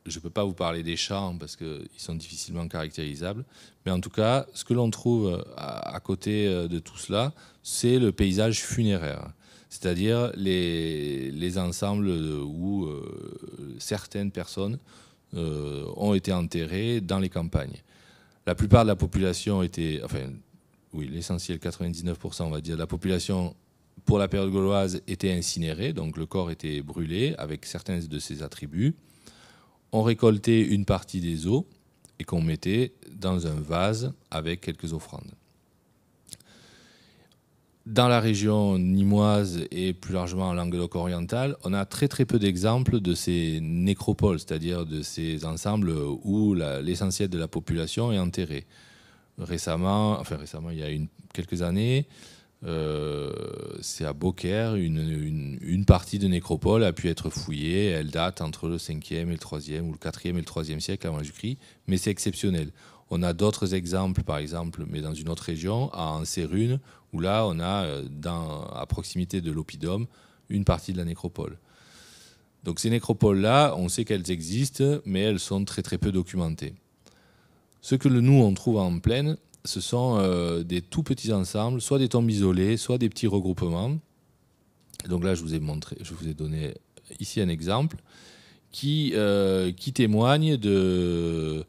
Je ne peux pas vous parler des champs parce qu'ils sont difficilement caractérisables. Mais en tout cas, ce que l'on trouve euh, à, côté de tout cela, c'est le paysage funéraire c'est-à-dire les, les, ensembles où euh, certaines personnes euh, ont été enterrées dans les campagnes. La plupart de la population était, enfin, oui, l'essentiel, 99%, on va dire, la population pour la période gauloise était incinérée, donc le corps était brûlé avec certains de ses attributs. On récoltait une partie des os et qu'on mettait dans un vase avec quelques offrandes dans la région nimoise et plus largement en languedoc orientale, on a très très peu d'exemples de ces nécropoles, c'est-à-dire de ces ensembles où l'essentiel de la population est enterré. Récemment, enfin récemment, il y a quelques années, euh, c'est à Beaucaire, une, une, partie de nécropole a pu être fouillée. Elle date entre le 5e et le 3e, ou le 4e et le 3e siècle avant Jésus-Christ, mais c'est exceptionnel. On a d'autres exemples, par exemple, mais dans une autre région, à Sérune là, on a euh, à proximité de l'oppidum une partie de la nécropole. Donc ces nécropoles-là, on sait qu'elles existent, mais elles sont très très peu documentées. Ce que nous, on trouve en pleine, ce sont euh, des tout petits ensembles, soit des tombes isolées, soit des petits regroupements. Donc là, je vous ai, montré, je vous ai donné ici un exemple qui, euh, qui témoigne de,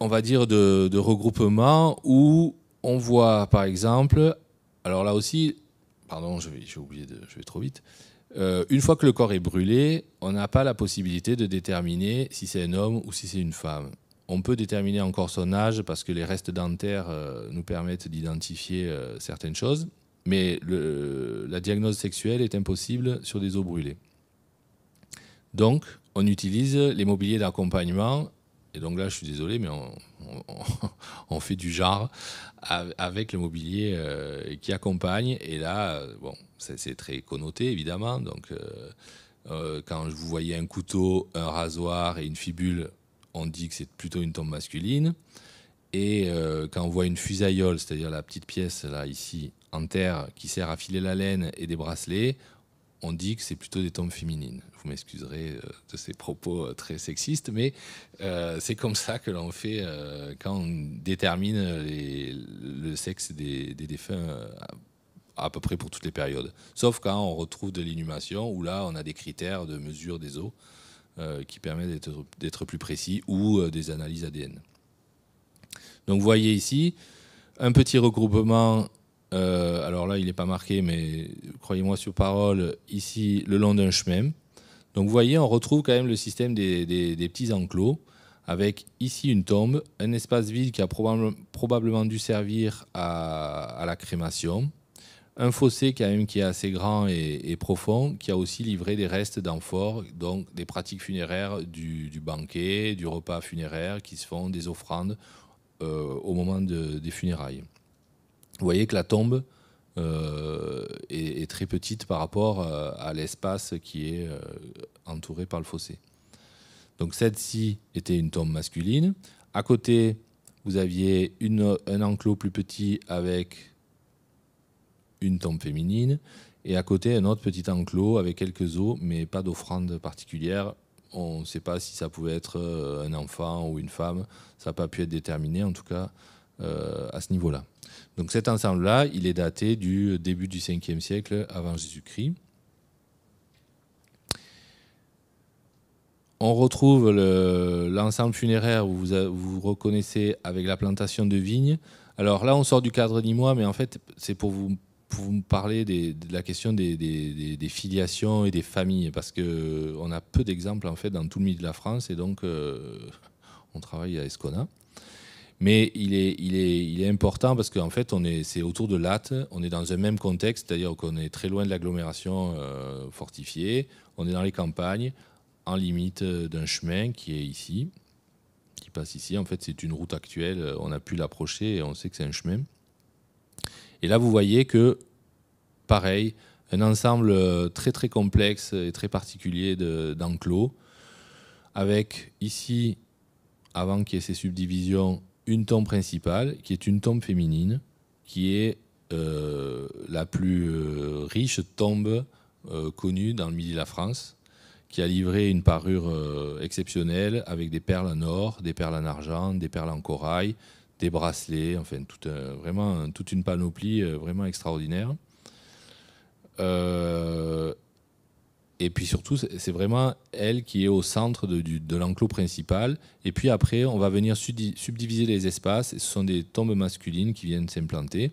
on va dire, de, de regroupements où on voit par exemple, alors là aussi, pardon, j'ai oublié, de, je vais trop vite. Euh, une fois que le corps est brûlé, on n'a pas la possibilité de déterminer si c'est un homme ou si c'est une femme. On peut déterminer encore son âge parce que les restes dentaires euh, nous permettent d'identifier euh, certaines choses, mais la diagnose sexuelle est impossible sur des os brûlés. Donc, on utilise les mobiliers d'accompagnement et donc là, je suis désolé, mais on, fait du genre avec le mobilier euh, qui accompagne. Et là, euh, bon, c'est très connoté, évidemment. Donc, euh, quand vous voyez un couteau, un rasoir et une fibule, on dit que c'est plutôt une tombe masculine. Et quand on voit une fusaillole, c'est-à-dire la petite pièce là ici en terre qui sert à filer la laine et des bracelets, on dit que c'est plutôt des tombes féminines m'excuserai euh, de ces propos euh, très sexistes, mais euh, c'est comme ça que l'on fait quand on détermine le sexe des, défunts à peu près pour toutes les périodes. Sauf quand on retrouve de l'inhumation, où là, on a des critères de mesure des os qui permettent d'être plus précis, ou des analyses ADN. Donc vous voyez ici, un petit regroupement, alors là, il n'est pas marqué, mais croyez-moi sur parole, ici, le long d'un chemin, donc vous voyez, on retrouve quand même le système des, petits enclos, avec ici une tombe, un espace vide qui a probablement dû servir à, la crémation, un fossé quand même qui est assez grand et, profond, qui a aussi livré des restes d'amphores, donc des pratiques funéraires du, banquet, du repas funéraire, qui se font des offrandes euh, au moment des funérailles. Vous voyez que la tombe euh, est, très petite par rapport euh, à l'espace qui est euh, entouré par le fossé. Donc celle-ci était une tombe masculine. À côté, vous aviez un enclos plus petit avec une tombe féminine. Et à côté, un autre petit enclos avec quelques os, mais pas d'offrande particulière. On ne sait pas si ça pouvait être un enfant ou une femme. Ça n'a pas pu être déterminé, en tout cas, à ce niveau-là. Donc cet ensemble-là, il est daté du début du 5e siècle avant Jésus-Christ. On retrouve l'ensemble funéraire où vous, vous, reconnaissez avec la plantation de vignes. Alors là, on sort du cadre d'Imois, mais en fait, c'est pour vous, parler de la question des, filiations et des familles, parce qu'on euh, a peu d'exemples en fait dans tout le milieu de la France, et donc euh, on travaille à Escona. Mais il est, il il est important parce qu'en fait, on est, c'est autour de Latte, on est dans un même contexte, c'est-à-dire qu'on est très loin de l'agglomération euh, fortifiée, on est dans les campagnes, en limite euh, d'un chemin qui est ici, qui passe ici. En fait, c'est une route actuelle, euh, on a pu l'approcher et on sait que c'est un chemin. Et là, vous voyez que, pareil, un ensemble très très complexe et très particulier d'enclos, avec ici, avant qu'il y ait ces subdivisions, une tombe principale, qui est une tombe féminine, qui est euh, la plus euh, riche tombe euh, connue dans le Midi de la France, qui a livré une parure exceptionnelle avec des perles en or, des perles en argent, des perles en corail, des bracelets, enfin tout vraiment toute une panoplie vraiment extraordinaire. Et puis surtout, c'est vraiment elle qui est au centre de, l'enclos principal. Et puis après, on va venir subdiviser les espaces. ce sont des tombes masculines qui viennent s'implanter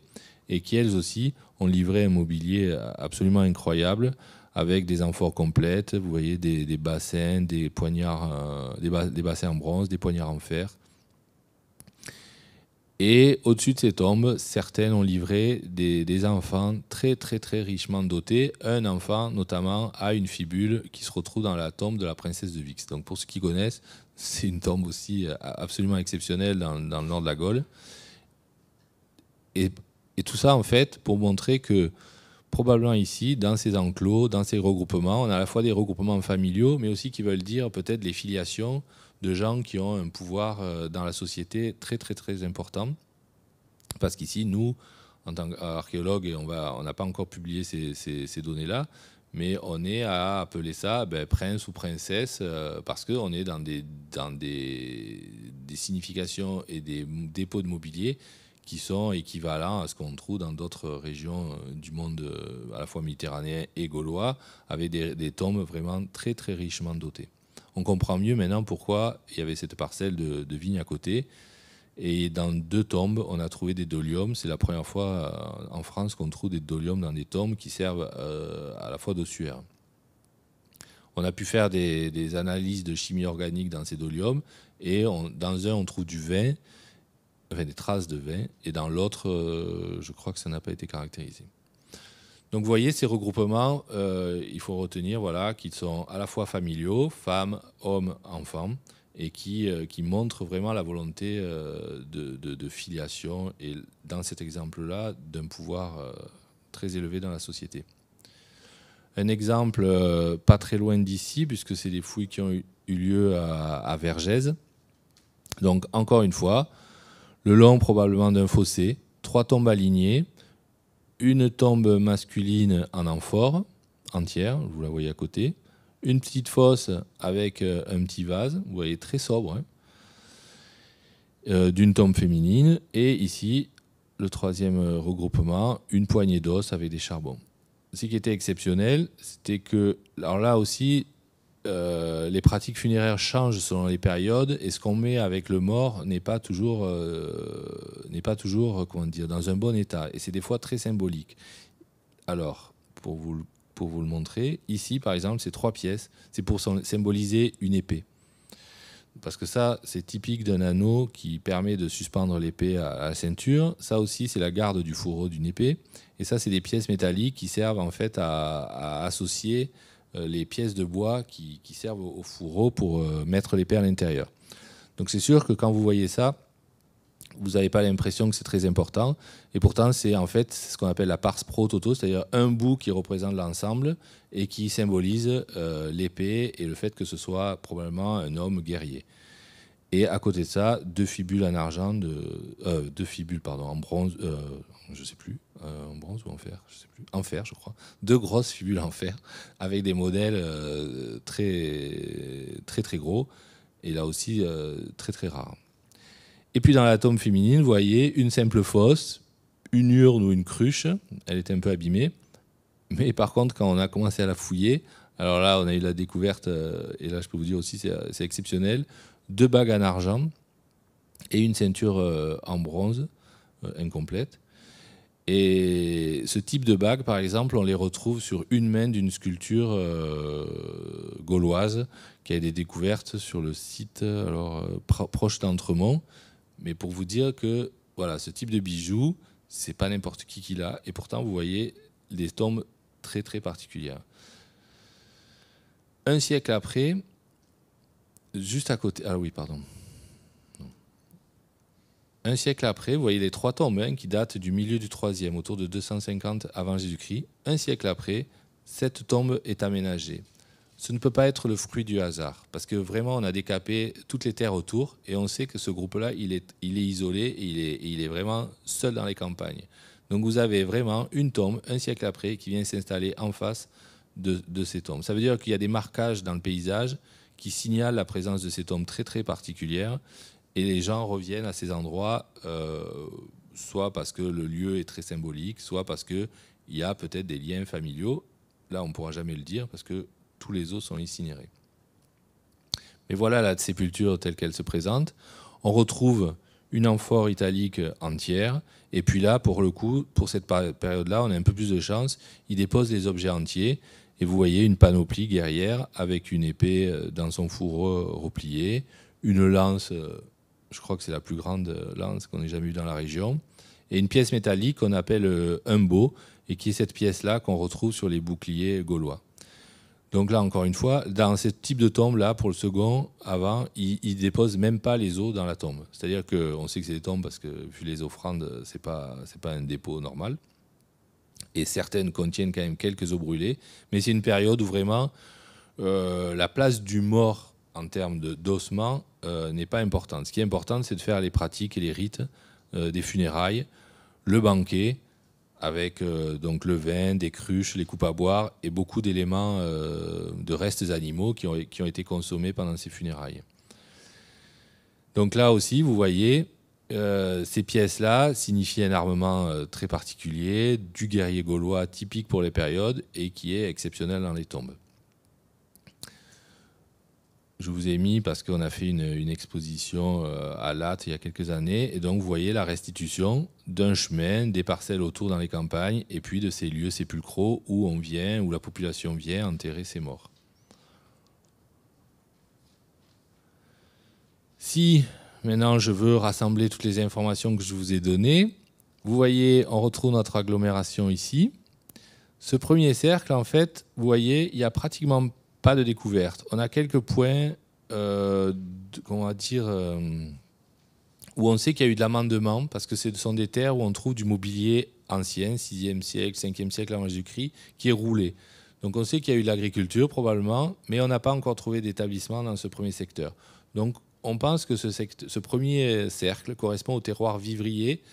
et qui, elles aussi, ont livré un mobilier absolument incroyable avec des amphores complètes. Vous voyez des, bassins, des poignards, euh, des bassins en bronze, des poignards en fer. Et au-dessus de ces tombes, certaines ont livré des, enfants très très très richement dotés. Un enfant notamment a une fibule qui se retrouve dans la tombe de la princesse de Vix. Donc pour ceux qui connaissent, c'est une tombe aussi euh, absolument exceptionnelle dans, le nord de la Gaule. Et, et tout ça en fait pour montrer que probablement ici, dans ces enclos, dans ces regroupements, on a à la fois des regroupements familiaux, mais aussi qui veulent dire peut-être les filiations de gens qui ont un pouvoir euh, dans la société très très très important. Parce qu'ici, nous, en tant qu'archéologues, on n'a on pas encore publié ces, ces, données-là, mais on est à appeler ça ben, prince ou princesse euh, parce qu'on est dans, des, dans des, des, significations et des dépôts de mobilier qui sont équivalents à ce qu'on trouve dans d'autres régions euh, du monde à la fois méditerranéen et gaulois, avec des, des tombes vraiment très très richement dotées on comprend mieux maintenant pourquoi il y avait cette parcelle de, vignes vigne à côté. Et dans deux tombes, on a trouvé des doliums. C'est la première fois euh, en France qu'on trouve des doliums dans des tombes qui servent euh, à la fois d'ossuaire. On a pu faire des, analyses de chimie organique dans ces doliums. Et dans un, on trouve du vin, enfin des traces de vin. Et dans l'autre, euh, je crois que ça n'a pas été caractérisé. Donc vous voyez, ces regroupements, euh, il faut retenir voilà, qu'ils sont à la fois familiaux, femmes, hommes, enfants, et qui, euh, qui montrent vraiment la volonté euh, de, filiation, et dans cet exemple-là, d'un pouvoir très élevé dans la société. Un exemple pas très loin d'ici, puisque c'est des fouilles qui ont eu, lieu à, à Vergèse. Donc encore une fois, le long probablement d'un fossé, trois tombes alignées, une tombe masculine en amphore, entière, vous la voyez à côté, une petite fosse avec euh, un petit vase, vous voyez très sobre, hein. euh, d'une tombe féminine, et ici, le troisième euh, regroupement, une poignée d'os avec des charbons. Ce qui était exceptionnel, c'était que, alors là aussi, euh, les pratiques funéraires changent selon les périodes et ce qu'on met avec le mort n'est pas toujours, euh, n'est pas toujours euh, comment dire, dans un bon état. Et c'est des fois très symbolique. Alors, pour vous, pour vous le montrer, ici par exemple, c'est trois pièces. C'est pour symboliser une épée. Parce que ça, c'est typique d'un anneau qui permet de suspendre l'épée à, la ceinture. Ça aussi, c'est la garde du fourreau d'une épée. Et ça, c'est des pièces métalliques qui servent en fait à, à associer euh, les pièces de bois qui, servent au, fourreau pour euh, mettre l'épée à l'intérieur. Donc c'est sûr que quand vous voyez ça, vous n'avez pas l'impression que c'est très important. Et pourtant, c'est en fait ce qu'on appelle la parse pro-toto, c'est-à-dire un bout qui représente l'ensemble et qui symbolise euh, l'épée et le fait que ce soit probablement un homme guerrier. Et à côté de ça, deux fibules en argent, deux fibules pardon, en bronze, je ne sais plus, euh, en bronze ou en fer, je sais plus, en fer, je crois, deux grosses fibules en fer avec des modèles euh, très, très, très gros et là aussi euh, très, très rares. Et puis dans la tombe féminine, vous voyez une simple fosse, une urne ou une cruche, elle est un peu abîmée, mais par contre, quand on a commencé à la fouiller, alors là, on a eu la découverte, et là, je peux vous dire aussi, c'est exceptionnel, deux bagues en argent et une ceinture en bronze euh, incomplète. Et ce type de bagues, par exemple, on les retrouve sur une main d'une sculpture euh, gauloise qui a été découverte sur le site euh, alors, proche d'Entremont. Mais pour vous dire que voilà, ce type de bijoux, c'est pas n'importe qui qui l'a. Et pourtant, vous voyez des tombes très très particulières. Un siècle après, juste à côté. Ah oui, pardon. Un siècle après, vous voyez les trois tombes hein, qui datent du milieu du troisième, autour de 250 avant Jésus-Christ. Un siècle après, cette tombe est aménagée. Ce ne peut pas être le fruit du hasard, parce que vraiment, on a décapé toutes les terres autour, et on sait que ce groupe-là, il est, isolé, et il, est, vraiment seul dans les campagnes. Donc vous avez vraiment une tombe, un siècle après, qui vient s'installer en face de, de, ces tombes. Ça veut dire qu'il y a des marquages dans le paysage qui signalent la présence de ces tombes très très particulières et les gens reviennent à ces endroits, euh, soit parce que le lieu est très symbolique, soit parce qu'il y a peut-être des liens familiaux. Là, on ne pourra jamais le dire parce que tous les os sont incinérés. Mais voilà la sépulture telle qu'elle se présente. On retrouve une amphore italique entière. Et puis là, pour le coup, pour cette période-là, on a un peu plus de chance. Il dépose des objets entiers. Et vous voyez une panoplie guerrière avec une épée euh, dans son fourreau replié, une lance euh, je crois que c'est la plus grande euh, lance qu'on ait jamais eue dans la région, et une pièce métallique qu'on appelle Humbo, euh, et qui est cette pièce-là qu'on retrouve sur les boucliers gaulois. Donc là, encore une fois, dans ce type de tombe-là, pour le second, avant, ils ne dépose même pas les os dans la tombe. C'est-à-dire qu'on sait que c'est des tombes parce que, vu les offrandes, c'est pas, pas un dépôt normal. Et certaines contiennent quand même quelques os brûlés. Mais c'est une période où vraiment euh, la place du mort en termes d'ossement euh, n'est pas importante. Ce qui est important, c'est de faire les pratiques et les rites euh, des funérailles, le banquet, avec euh, donc le vin, des cruches, les coupes à boire et beaucoup d'éléments de restes animaux qui ont, qui ont, été consommés pendant ces funérailles. Donc là aussi, vous voyez, ces pièces-là signifient un armement très particulier du guerrier gaulois typique pour les périodes et qui est exceptionnel dans les tombes je vous ai mis parce qu'on a fait une, exposition euh, à Latte il y a quelques années. Et donc, vous voyez la restitution d'un chemin, des parcelles autour dans les campagnes, et puis de ces lieux sépulcraux où on vient, où la population vient enterrer ses morts. Si maintenant je veux rassembler toutes les informations que je vous ai données, vous voyez, on retrouve notre agglomération ici. Ce premier cercle, en fait, vous voyez, il y a pratiquement pas de découverte. On a quelques points, euh, comment dire, euh, où on sait qu'il y a eu de l'amendement, parce que ce sont des terres où on trouve du mobilier ancien, 6e siècle, 5e siècle avant Jésus-Christ, qui est roulé. Donc on sait qu'il y a eu de l'agriculture probablement, mais on n'a pas encore trouvé d'établissement dans ce premier secteur. Donc on pense que ce, premier cercle correspond au terroir vivrier,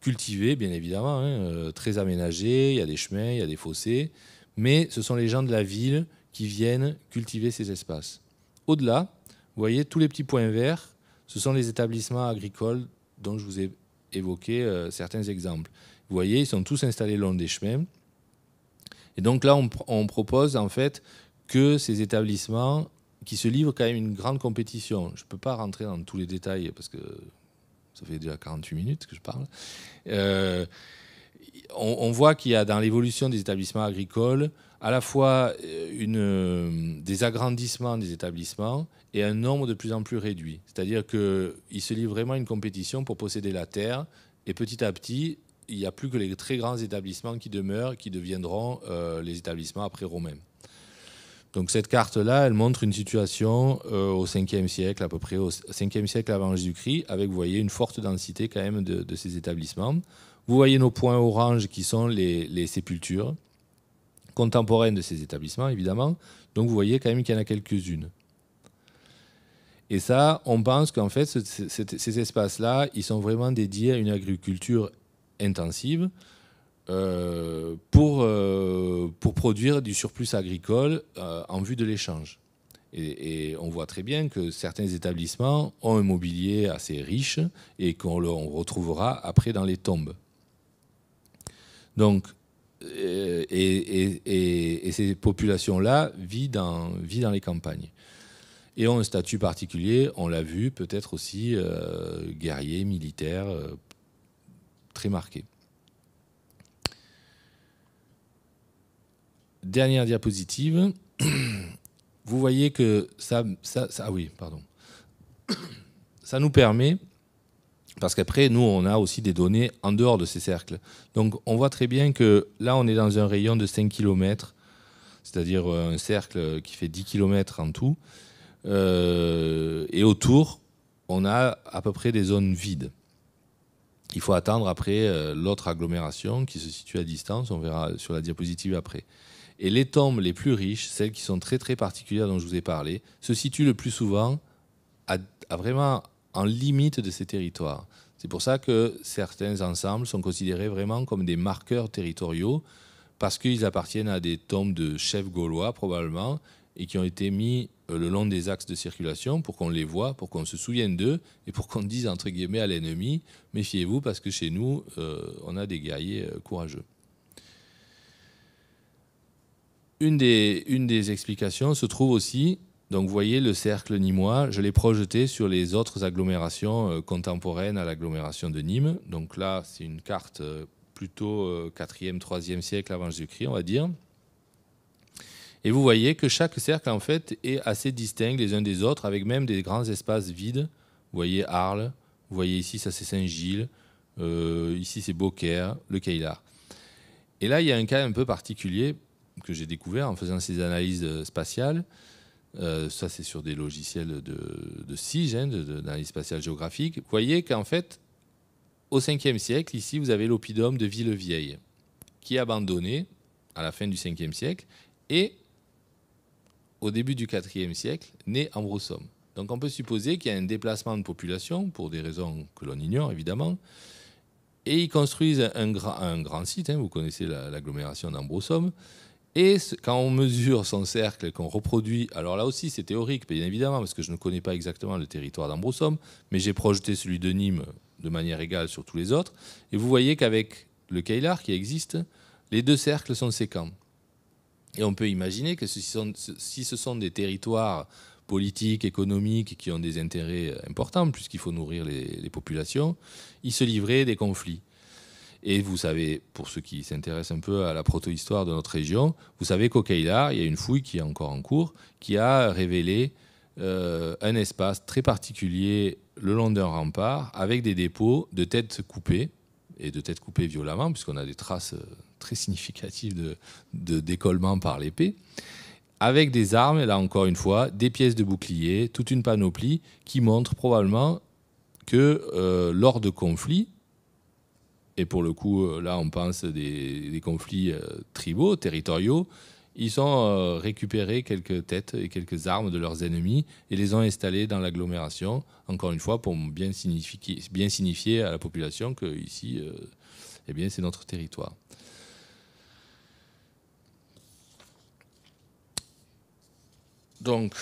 cultivé bien évidemment, hein, euh, très aménagé, il y a des chemins, il y a des fossés, mais ce sont les gens de la ville qui viennent cultiver ces espaces. Au-delà, vous voyez tous les petits points verts, ce sont les établissements agricoles dont je vous ai évoqué euh, certains exemples. Vous voyez, ils sont tous installés le long des chemins. Et donc là, on, propose en fait que ces établissements qui se livrent quand même une grande compétition. Je ne peux pas rentrer dans tous les détails parce que ça fait déjà 48 minutes que je parle. Euh, on, voit qu'il y a dans l'évolution des établissements agricoles à la fois euh, euh, des agrandissements des établissements et un nombre de plus en plus réduit. C'est-à-dire qu'il se livre vraiment une compétition pour posséder la terre et petit à petit, il n'y a plus que les très grands établissements qui demeurent, qui deviendront euh, les établissements après romains. Donc cette carte-là, elle montre une situation au 5e siècle, à peu près au 5e siècle avant Jésus-Christ, avec, vous voyez, une forte densité quand même de ces établissements. Vous voyez nos points orange qui sont les, sépultures contemporaines de ces établissements, évidemment. Donc vous voyez quand même qu'il y en a quelques-unes. Et ça, on pense qu'en fait, ces espaces-là, ils sont vraiment dédiés à une agriculture intensive euh, pour, euh, pour produire du surplus agricole euh, en vue de l'échange. Et, on voit très bien que certains établissements ont un mobilier assez riche et qu'on le retrouvera après dans les tombes. Donc, euh, et, ces populations-là vivent dans, les campagnes et ont un statut particulier, on l'a vu, peut-être aussi euh, guerrier, militaire, euh, très marqué. Dernière diapositive. Vous voyez que ah oui, pardon. Ça nous permet parce qu'après, nous, on a aussi des données en dehors de ces cercles. Donc, on voit très bien que là, on est dans un rayon de 5 km, c'est-à-dire euh, un cercle qui fait 10 km en tout. Euh, et autour, on a à peu près des zones vides. Il faut attendre après euh, l'autre agglomération qui se situe à distance, on verra sur la diapositive après. Et les tombes les plus riches, celles qui sont très très particulières dont je vous ai parlé, se situent le plus souvent à, à vraiment en limite de ces territoires. C'est pour ça que certains ensembles sont considérés vraiment comme des marqueurs territoriaux, parce qu'ils appartiennent à des tombes de chefs gaulois probablement, et qui ont été mis euh, le long des axes de circulation pour qu'on les voit, pour qu'on se souvienne d'eux, et pour qu'on dise entre guillemets à l'ennemi, méfiez-vous parce que chez nous, euh, on a des guerriers euh, courageux. Une des, une des explications se trouve aussi donc vous voyez, le cercle nîmois, je l'ai projeté sur les autres agglomérations euh, contemporaines à l'agglomération de Nîmes. Donc là, c'est une carte euh, plutôt 4e, euh, 3e siècle avant Jésus-Christ, on va dire. Et vous voyez que chaque cercle, en fait, est assez distinct les uns des autres, avec même des grands espaces vides. Vous voyez Arles, vous voyez ici, ça c'est Saint-Gilles, ici c'est Beaucaire, le Caillard. Et là, il y a un cas un peu particulier que j'ai découvert en faisant ces analyses spatiales. Euh, ça, c'est sur des logiciels de, de SIG, hein, d'analyse spatiale géographique. Vous voyez qu'en fait, au 5e siècle, ici, vous avez l'oppidum de Villevieille, qui est abandonné à la fin du 5e siècle et au début du 4e siècle, né en Donc on peut supposer qu'il y a un déplacement de population, pour des raisons que l'on ignore évidemment, et ils construisent un, grand site, hein. vous connaissez l'agglomération d'Ambrosome, et quand on mesure son cercle, qu'on reproduit, alors là aussi c'est théorique, bien évidemment, parce que je ne connais pas exactement le territoire d'Ambrosom, mais j'ai projeté celui de Nîmes de manière égale sur tous les autres. Et vous voyez qu'avec le Keilar qui existe, les deux cercles sont séquents. Et on peut imaginer que si ce sont, des territoires politiques, économiques, qui ont des intérêts importants, puisqu'il faut nourrir les, les populations, ils se livraient des conflits. Et vous savez, pour ceux qui s'intéressent un peu à la protohistoire de notre région, vous savez qu'au Caïda, il y a une fouille qui est encore en cours, qui a révélé euh, un espace très particulier le long d'un rempart avec des dépôts de têtes coupées, et de têtes coupées violemment, puisqu'on a des traces euh, très significatives de, décollement par l'épée, avec des armes, et là encore une fois, des pièces de bouclier, toute une panoplie qui montre probablement que euh, lors de conflits, et pour le coup, euh, là, on pense des, conflits euh, tribaux, territoriaux. Ils ont euh, récupéré quelques têtes et quelques armes de leurs ennemis et les ont installées dans l'agglomération, encore une fois, pour bien signifier, à la population que ici, eh bien, c'est notre territoire. Donc,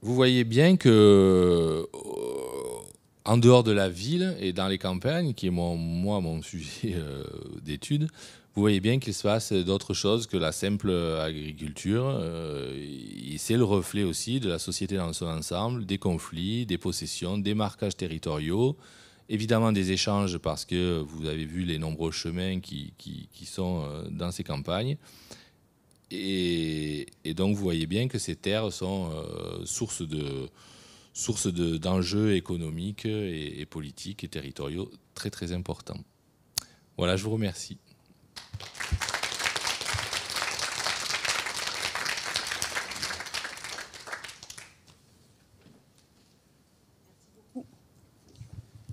vous voyez bien que en dehors de la ville et dans les campagnes, qui est mon, moi mon sujet euh, d'étude, vous voyez bien qu'il se passe d'autres choses que la simple agriculture. Euh, c'est le reflet aussi de la société dans son ensemble, des conflits, des possessions, des marquages territoriaux, évidemment des échanges parce que vous avez vu les nombreux chemins qui, sont euh, dans ces campagnes. Et, donc vous voyez bien que ces terres sont source de, source d'enjeux économiques et, politiques et territoriaux très très importants. Voilà, je vous remercie.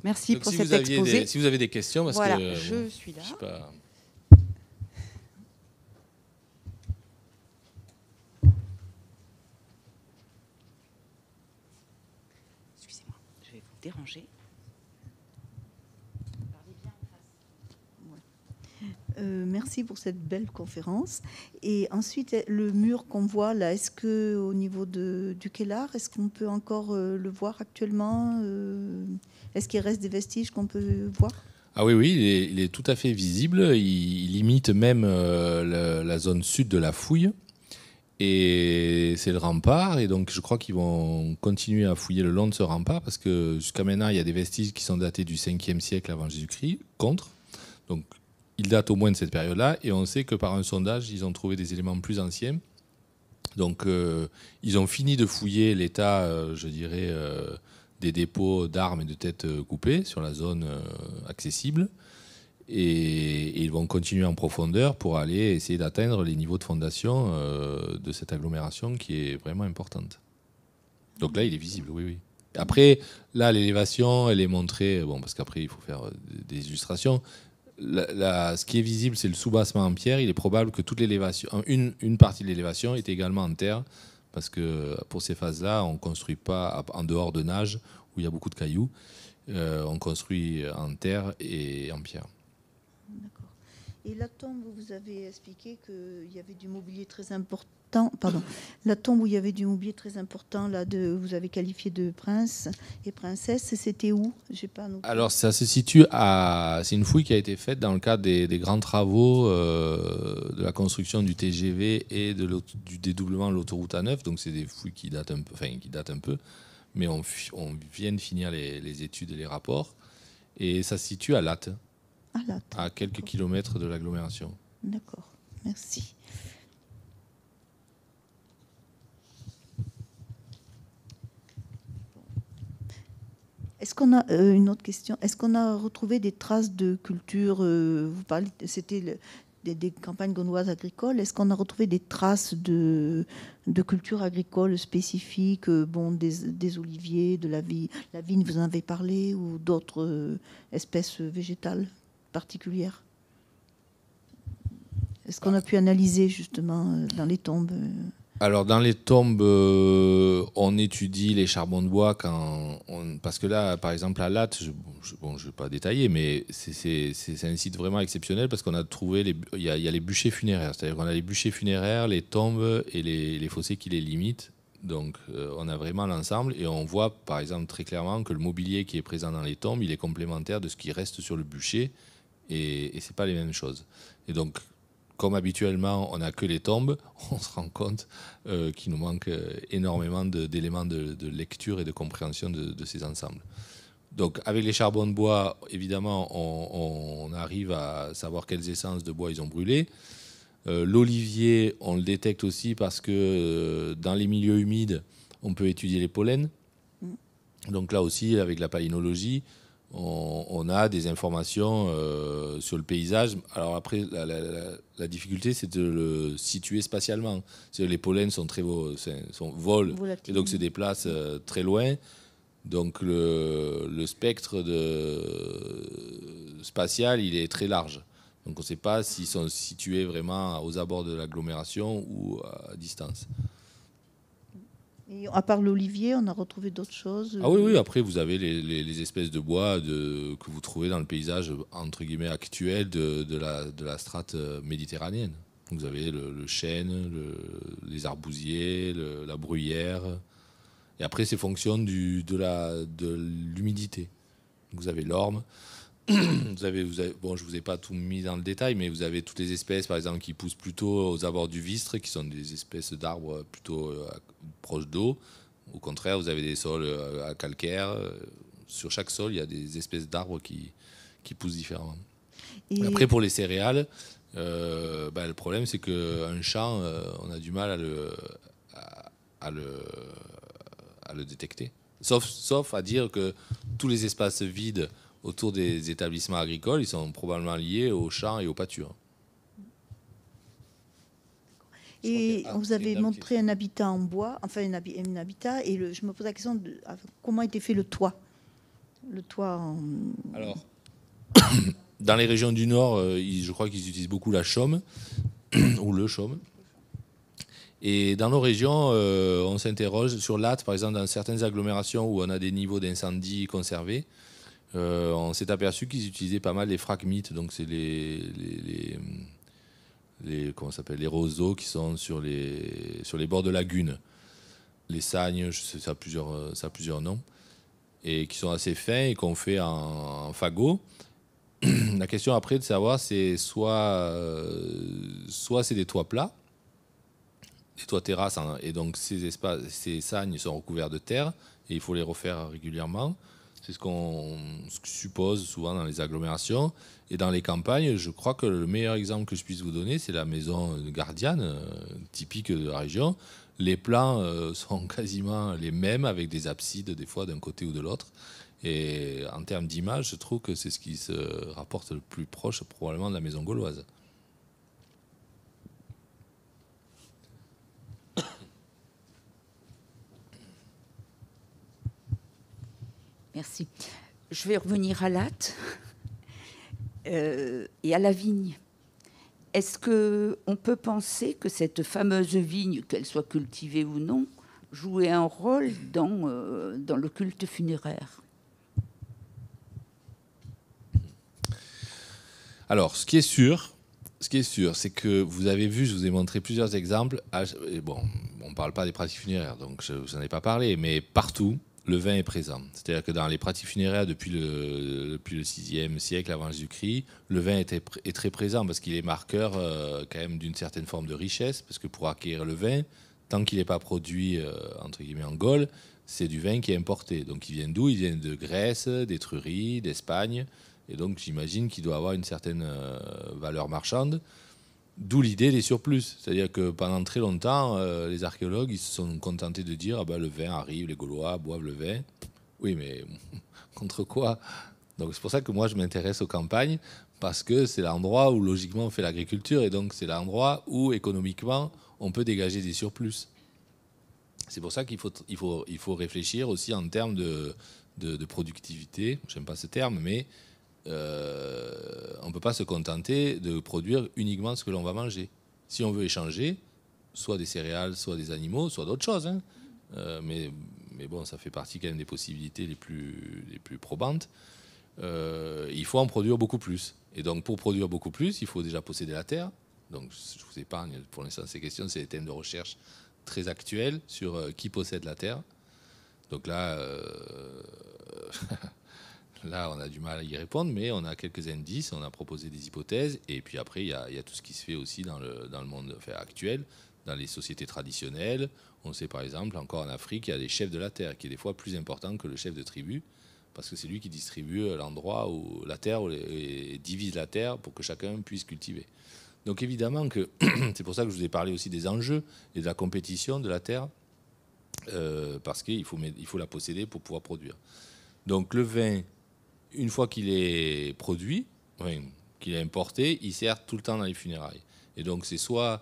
Merci pour si si vous avez des questions, parce que euh, je suis là. sais pas... déranger. Euh, merci pour cette belle conférence. Et ensuite, le mur qu'on voit là, est-ce que au niveau de, du Kellar, est-ce qu'on peut encore euh, le voir actuellement euh, Est-ce qu'il reste des vestiges qu'on peut voir ah oui, oui, il est, tout à fait visible. Il, limite imite même la, zone sud de la fouille. Et c'est le rempart. Et donc, je crois qu'ils vont continuer à fouiller le long de ce rempart parce que jusqu'à maintenant, il y a des vestiges qui sont datés du 5e siècle avant Jésus-Christ, contre. Donc, ils datent au moins de cette période-là. Et on sait que par un sondage, ils ont trouvé des éléments plus anciens. Donc, euh, ils ont fini de fouiller l'état, euh, je dirais, euh, des dépôts d'armes et de têtes coupées sur la zone accessible. Et, ils vont continuer en profondeur pour aller essayer d'atteindre les niveaux de fondation euh, de cette agglomération qui est vraiment importante. Donc là, il est visible, oui, oui. Après, là, l'élévation, elle est montrée, bon, parce qu'après, il faut faire euh, des illustrations. ce qui est visible, c'est le soubassement en pierre. Il est probable que toute l'élévation, une, partie de l'élévation est également en terre, parce que pour ces phases-là, on ne construit pas en dehors de nage, où il y a beaucoup de cailloux. Euh, on construit en terre et en pierre. D'accord. Et la tombe, vous avez expliqué qu'il y avait du mobilier très important. Pardon, la tombe où il y avait du mobilier très important, là, de, vous avez qualifié de prince et princesse, c'était où pas Alors, ça se situe à. C'est une fouille qui a été faite dans le cadre des, grands travaux euh, de la construction du TGV et de du dédoublement de l'autoroute A9. Donc, c'est des fouilles qui datent un peu. Enfin, qui datent un peu mais on, on vient de finir les, les études et les rapports. Et ça se situe à Latte à quelques kilomètres de l'agglomération. D'accord, merci. Est-ce qu'on a euh, une autre question Est-ce qu'on a retrouvé des traces de culture euh, Vous parlez, c'était des, campagnes gonoises agricoles. Est-ce qu'on a retrouvé des traces de, de culture agricole spécifique euh, des, oliviers, de la vigne, vous en avez parlé, ou d'autres espèces végétales particulière Est-ce qu'on a pu analyser justement euh, dans les tombes euh, alors dans les tombes, euh, on étudie les charbons de bois quand parce que là, par exemple à Latte, je, ne vais pas détailler, mais c'est un site vraiment exceptionnel parce qu'on a trouvé les, il y, a les bûchers funéraires, c'est-à-dire qu'on a les bûchers funéraires, les tombes et les, fossés qui les limitent. Donc on a vraiment l'ensemble et on voit par exemple très clairement que le mobilier qui est présent dans les tombes, il est complémentaire de ce qui reste sur le bûcher et, et c'est pas les mêmes choses. Et donc, comme habituellement, on n'a que les tombes, on se rend compte euh, qu'il nous manque euh, énormément d'éléments de, lecture et de compréhension de, ces ensembles. Donc, avec les charbons de bois, évidemment, on, arrive à savoir quelles essences de bois ils ont brûlées. Euh, l'olivier, on le détecte aussi parce que dans les milieux humides, on peut étudier les pollens. Mm. Donc là aussi, avec la palynologie, on, a des informations euh, sur le paysage. Alors après, la, difficulté, c'est de le situer spatialement. Les pollens sont très sont volent, et donc se déplacent euh, très loin. Donc le, spectre de, euh, spatial, il est très large. Donc on ne sait pas s'ils sont situés vraiment aux abords de l'agglomération ou à distance à part l'olivier, on a retrouvé d'autres choses. Ah oui, oui, euh, après, vous avez les, espèces de bois que vous trouvez dans le paysage, entre guillemets, actuel de, la, strate euh, méditerranéenne. Vous avez le, chêne, les arbousiers, la bruyère. Et après, c'est fonction du, de l'humidité. vous avez l'orme. Vous avez, vous avez, bon, je vous ai pas tout mis dans le détail, mais vous avez toutes les espèces, par exemple, qui poussent plutôt aux abords du vistre, qui sont des espèces d'arbres plutôt euh, d'eau. Au contraire, vous avez des sols euh, à calcaire. Euh, sur chaque sol, il y a des espèces d'arbres qui, poussent différemment. Après, pour les céréales, euh, bah, le problème, c'est qu'un champ, on a du mal à le, détecter. Sauf, sauf à dire que tous les espaces vides autour des établissements agricoles, ils sont probablement liés aux champs et aux pâtures. Et ah, vous avez montré un habitat en bois, enfin un, habitat, et je me pose la question de ah, comment était fait le toit Le toit en... Alors, dans les régions du Nord, euh, je crois qu'ils utilisent beaucoup la chaume, ou le chaume. Et dans nos régions, euh, on s'interroge sur l'AT, par exemple, dans certaines agglomérations où on a des niveaux d'incendie conservés. Euh, on s'est aperçu qu'ils utilisaient pas mal les fracmites, donc c'est les, les les, comment s'appelle, les roseaux qui sont sur les, sur les bords de lagunes. Les sagnes, ça, a plusieurs, euh, ça plusieurs noms, et qui sont assez fins et qu'on fait en, fagot. La question après de savoir, c'est soit, euh, soit c'est des toits plats, des toits terrasses, hein, et donc ces espaces, ces sagnes sont recouverts de terre, et il faut les refaire régulièrement c'est ce qu'on suppose souvent dans les agglomérations. Et dans les campagnes, je crois que le meilleur exemple que je puisse vous donner, c'est la maison gardienne, euh, typique de la région. Les plans euh, sont quasiment les mêmes, avec des absides des fois d'un côté ou de l'autre. Et en termes d'image, je trouve que c'est ce qui se rapporte le plus proche probablement de la maison gauloise. Merci. Je vais revenir à Latte euh, et à la vigne. Est-ce qu'on peut penser que cette fameuse vigne, qu'elle soit cultivée ou non, jouait un rôle dans, euh, dans le culte funéraire Alors, ce qui est sûr, ce qui est sûr, c'est que vous avez vu, je vous ai montré plusieurs exemples. Ah, bon, on ne parle pas des pratiques funéraires, donc je, vous en ai pas parlé, mais partout, le vin est présent. C'est-à-dire que dans les pratiques funéraires depuis le, depuis le 6e siècle avant Jésus-Christ, le vin est très présent parce qu'il est marqueur euh, quand même d'une certaine forme de richesse, parce que pour acquérir le vin, tant qu'il n'est pas produit euh, en Gaulle, c'est du vin qui est importé. Donc il vient d'où Il vient de Grèce, d'Étrurie, d'Espagne, et donc j'imagine qu'il doit avoir une certaine euh, valeur marchande. D'où l'idée des surplus. C'est-à-dire que pendant très longtemps, euh, les archéologues ils se sont contentés de dire ah bah, le vin arrive, les Gaulois boivent le vin. Oui, mais contre quoi Donc c'est pour ça que moi je m'intéresse aux campagnes, parce que c'est l'endroit où logiquement on fait l'agriculture, et donc c'est l'endroit où économiquement on peut dégager des surplus. C'est pour ça qu'il faut, il faut, il faut réfléchir aussi en termes de, de, de productivité, j'aime pas ce terme, mais euh, on ne peut pas se contenter de produire uniquement ce que l'on va manger. Si on veut échanger, soit des céréales, soit des animaux, soit d'autres choses. Hein. Euh, mais, bon, ça fait partie quand même des possibilités les plus, probantes. Euh, il faut en produire beaucoup plus. Et donc, pour produire beaucoup plus, il faut déjà posséder la terre. Donc, je vous épargne pour l'instant ces questions. C'est des thèmes de recherche très actuels sur qui possède la terre. Donc là, Là, on a du mal à y répondre, mais on a quelques indices, on a proposé des hypothèses, et puis après, il y a, tout ce qui se fait aussi dans le, monde actuel, dans les sociétés traditionnelles. On sait par exemple, encore en Afrique, il y a les chefs de la terre, qui est des fois plus important que le chef de tribu, parce que c'est lui qui distribue l'endroit où la terre divise la terre pour que chacun puisse cultiver. Donc évidemment que c'est pour ça que je vous ai parlé aussi des enjeux et de la compétition de la terre, euh, parce qu'il faut, il faut la posséder pour pouvoir produire. Donc le vin, une fois qu'il est produit, qu'il est importé, il sert tout le temps dans les funérailles. Et donc, c'est soit,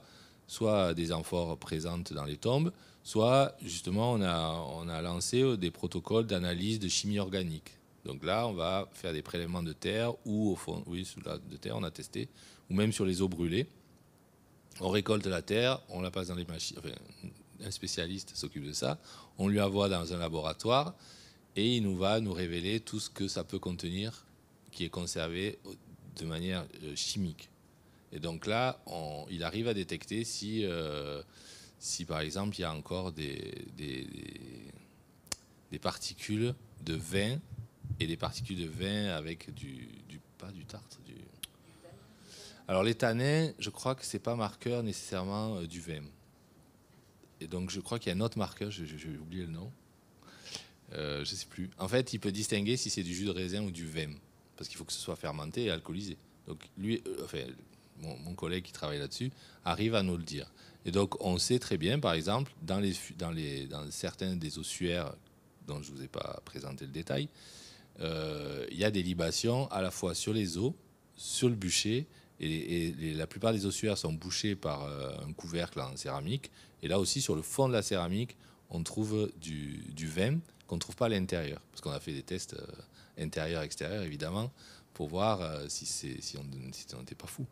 des amphores présentes dans les tombes, soit justement, on a, lancé euh, des protocoles d'analyse de chimie organique. Donc là, on va faire des prélèvements de terre ou au fond, oui, sous la de terre, on a testé, ou même sur les eaux brûlées. On récolte la terre, on la passe dans les machines. un spécialiste s'occupe de ça. On lui envoie dans un laboratoire et il nous va nous révéler tout ce que ça peut contenir qui est conservé de manière euh, chimique. Et donc là, il arrive à détecter si, euh, si par exemple, il y a encore des, des, particules de vin et des particules de vin avec du, pas du tartre, du... Alors les je crois que c'est pas marqueur nécessairement euh, du vin. Et donc je crois qu'il y a un autre marqueur, j'ai oublié le nom. Je euh, je sais plus. En fait, il peut distinguer si c'est du jus de raisin ou du vin, parce qu'il faut que ce soit fermenté et alcoolisé. Donc lui, euh, enfin, mon, collègue qui travaille là-dessus arrive à nous le dire. Et donc on sait très bien, par exemple, dans les dans les dans certains des ossuaires dont je vous ai pas présenté le détail, euh, il y a des libations à la fois sur les os, sur le bûcher. Et, la plupart des ossuaires sont bouchés par un couvercle en céramique. Et là aussi, sur le fond de la céramique, on trouve du, du vin qu'on ne trouve pas à l'intérieur. Parce qu'on a fait des tests euh, intérieur, extérieur, évidemment, pour voir euh, si, on n'était pas fou.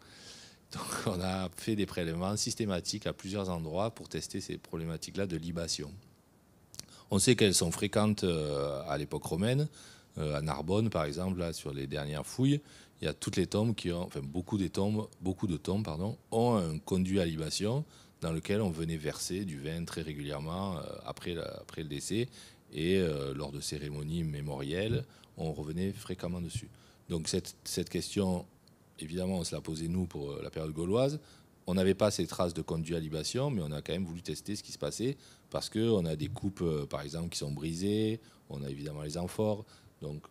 Donc on a fait des prélèvements systématiques à plusieurs endroits pour tester ces problématiques-là de libation. On sait qu'elles sont fréquentes euh, à l'époque romaine. à Narbonne, par exemple, là, sur les dernières fouilles, il y a toutes les tombes qui ont, enfin beaucoup des tombes, beaucoup de tombes, pardon, ont un conduit à libation dans lequel on venait verser du vin très régulièrement après, après le décès et euh, lors de cérémonies mémorielles, on revenait fréquemment dessus. Donc cette, cette question, évidemment, on se l'a posée nous pour euh, la période gauloise. On n'avait pas ces traces de conduits à libation, mais on a quand même voulu tester ce qui se passait parce qu'on a des coupes, euh, par exemple, qui sont brisées, on a évidemment les amphores. Donc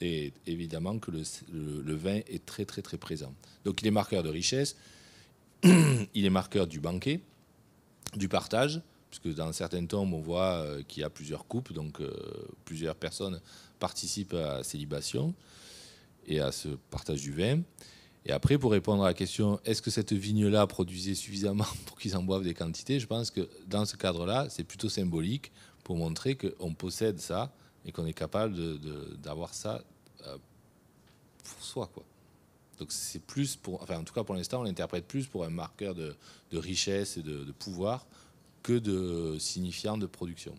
et évidemment que le, le, vin est très très très présent. Donc il est marqueur de richesse, il est marqueur du banquet, du partage, puisque dans certains tombes, on voit euh, qu'il y a plusieurs coupes, donc euh, plusieurs personnes participent à la célibation et à ce partage du vin. Et après, pour répondre à la question, est-ce que cette vigne-là produisait suffisamment pour qu'ils en boivent des quantités Je pense que dans ce cadre-là, c'est plutôt symbolique pour montrer qu'on possède ça et qu'on est capable d'avoir ça euh, pour soi. Donc c'est plus pour, enfin en tout cas pour l'instant, on l'interprète plus pour un marqueur de, richesse et de, de pouvoir que de signifiants de production.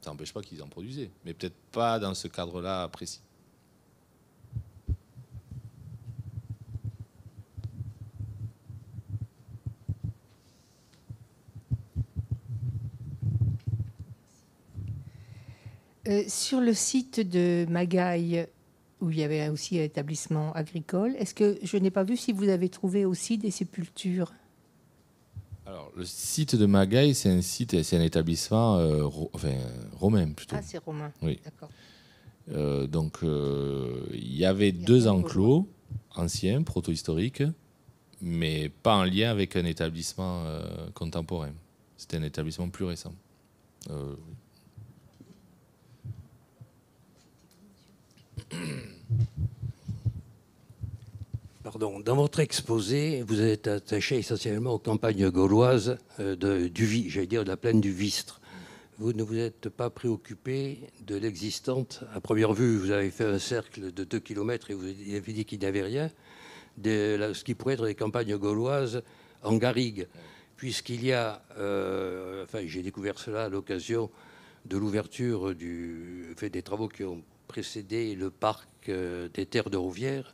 Ça n'empêche pas qu'ils en produisaient, mais peut-être pas dans ce cadre-là précis. Euh, sur le site de Magaille, où il y avait aussi un établissement agricole, est-ce que je n'ai pas vu si vous avez trouvé aussi des sépultures alors, le site de Magaille, c'est un site, c'est un établissement euh, romain plutôt. Ah, c'est romain. Oui. Euh, donc, euh, il y avait deux enclos anciens, proto-historiques, mais pas en lien avec un établissement contemporain. C'était un établissement plus récent dans votre exposé, vous êtes attaché essentiellement aux campagnes gauloises euh, de, du, j'allais dire de la plaine du Vistre. Vous ne vous êtes pas préoccupé de l'existante. À première vue, vous avez fait un cercle de 2 km et vous avez dit qu'il n'y avait rien. De ce qui pourrait être des campagnes gauloises en garrigue, puisqu'il y a, euh, enfin j'ai découvert cela à l'occasion de l'ouverture des travaux qui ont précédé le parc euh, des terres de Rouvière,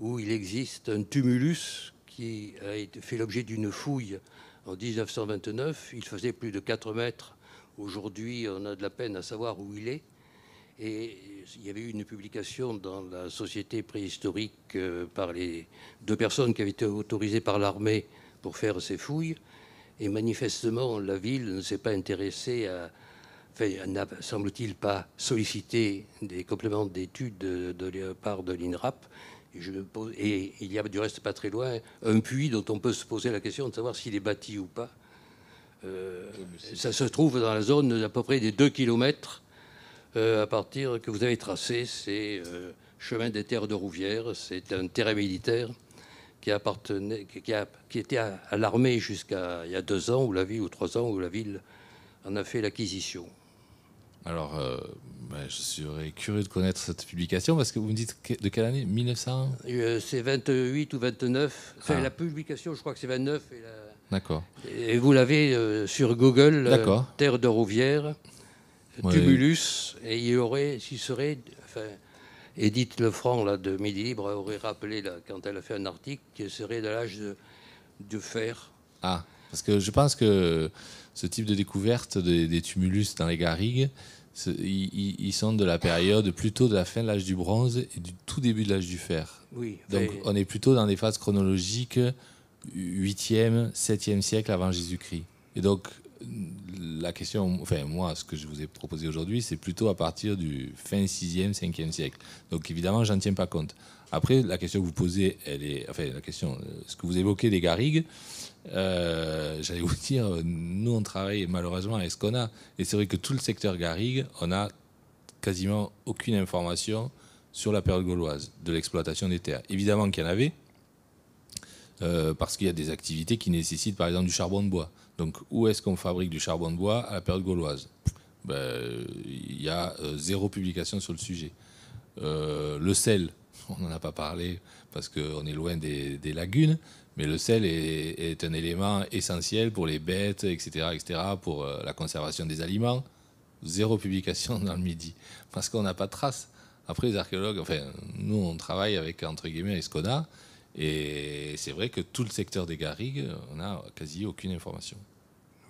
où il existe un tumulus qui a fait l'objet d'une fouille en 1929. Il faisait plus de 4 mètres. Aujourd'hui, on a de la peine à savoir où il est. Et il y avait eu une publication dans la Société préhistorique euh, par les deux personnes qui avaient été autorisées par l'armée pour faire ces fouilles. Et manifestement, la ville ne s'est pas intéressée à, enfin, n'a, semble-t-il, pas sollicité des compléments d'études de, la part de l'INRAP, et il y a du reste pas très loin un puits dont on peut se poser la question de savoir s'il est bâti ou pas. Euh, ça se trouve dans la zone d'à peu près des 2 km euh, à partir que vous avez tracé, c'est euh, chemin des terres de Rouvière, c'est un terrain militaire qui, appartenait, qui, qui était à, l'armée jusqu'à il y a deux ans, ou la ville, ou trois ans, où la ville en a fait l'acquisition. Alors, euh, ben, je serais curieux de connaître cette publication parce que vous me dites de quelle année 1900 euh, C'est 28 ou 29. Enfin, ah. la publication, je crois que c'est 29. D'accord. Et vous l'avez euh, sur Google, euh, Terre de Rouvière, Tumulus, et il aurait, s'il serait. Enfin, Edith Lefranc, là, de Midi Libre, aurait rappelé, quand elle a fait un article, qui serait de l'âge de, de fer. Ah, parce que je pense que ce type de découverte des, des tumulus dans les garrigues, ils, sont de la période plutôt de la fin de l'âge du bronze et du tout début de l'âge du fer. Oui, Donc on est plutôt dans des phases chronologiques 8e, 7e siècle avant Jésus-Christ. Et donc la question, enfin moi, ce que je vous ai proposé aujourd'hui, c'est plutôt à partir du fin 6e, 5e siècle. Donc évidemment, j'en tiens pas compte. Après, la question que vous posez, elle est, enfin la question, euh, ce que vous évoquez des Garrigues, euh, j'allais vous dire, nous on travaille malheureusement avec ce qu'on a. Et c'est vrai que tout le secteur garrigue, on a quasiment aucune information sur la période gauloise de l'exploitation des terres. Évidemment qu'il y en avait, euh, parce qu'il y a des activités qui nécessitent par exemple du charbon de bois. Donc où est-ce qu'on fabrique du charbon de bois à la période gauloise ben, Il y a euh, zéro publication sur le sujet. le sel, on n'en a pas parlé parce qu'on est loin des lagunes, mais le sel est, un élément essentiel pour les bêtes, etc., etc., pour euh, la conservation des aliments. Zéro publication dans le Midi, parce qu'on n'a pas de traces. Après, les archéologues, enfin, nous, on travaille avec, entre guillemets, Escona, Et c'est vrai que tout le secteur des Garrigues, on n'a quasi aucune information.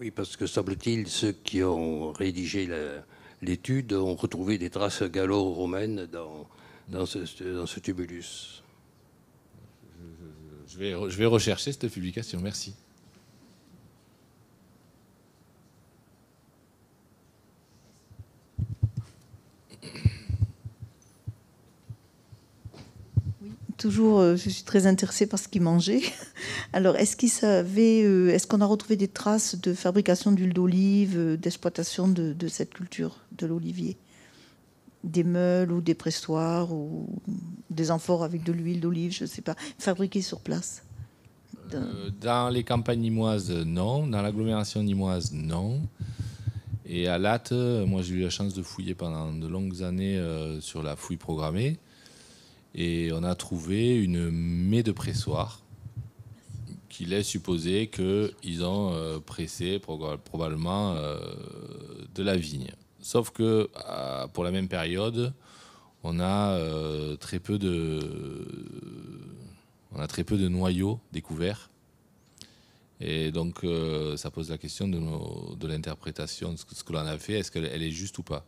Oui, parce que semble-t-il, ceux qui ont rédigé l'étude ont retrouvé des traces gallo-romaines dans, dans, ce, tubulus ce je vais, rechercher cette publication. Merci. toujours, euh, je suis très intéressée par ce qu'il mangeait. Alors, est-ce qu'il savait, euh, est-ce qu'on a retrouvé des traces de fabrication d'huile d'olive, euh, d'exploitation de, cette culture de l'olivier des meules ou des pressoirs ou des amphores avec de l'huile d'olive, je ne sais pas, fabriqués sur place euh, dans... les campagnes nimoises, non. Dans l'agglomération nimoise, non. Et à Latte, moi j'ai eu la chance de fouiller pendant de longues années euh, sur la fouille programmée. Et on a trouvé une mets de pressoir qui laisse supposer qu'ils ont euh, pressé probablement de la vigne. Sauf que euh, pour la même période, on a euh, très peu de on a très peu de noyaux découverts. Et donc, euh, ça pose la question de, l'interprétation, de ce que, l'on a fait, est-ce qu'elle est juste ou pas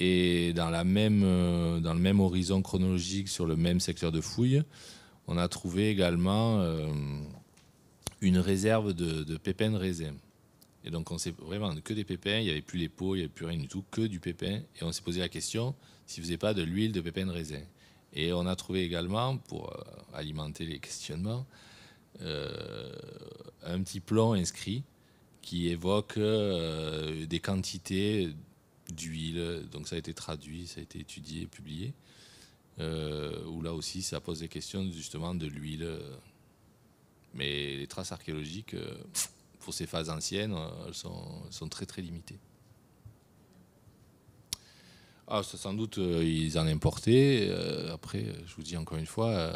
Et dans, le même horizon chronologique, sur le même secteur de fouille, on a trouvé également une réserve de, de pépins de et donc on sait vraiment que des pépins, il n'y avait plus les pots, il n'y avait plus rien du tout, que du pépin. Et on s'est posé la question si ne faisait pas de l'huile de pépin de raisin. Et on a trouvé également, pour euh, alimenter les questionnements, euh, un petit plomb inscrit qui évoque euh, des quantités d'huile. Donc ça a été traduit, ça a été étudié, publié. où là aussi ça pose des questions justement de l'huile. Mais les traces archéologiques pour ces phases anciennes, euh, elles sont, très très limitées. Ah, sans doute, euh, ils en importaient. Euh, après, je vous dis encore une fois,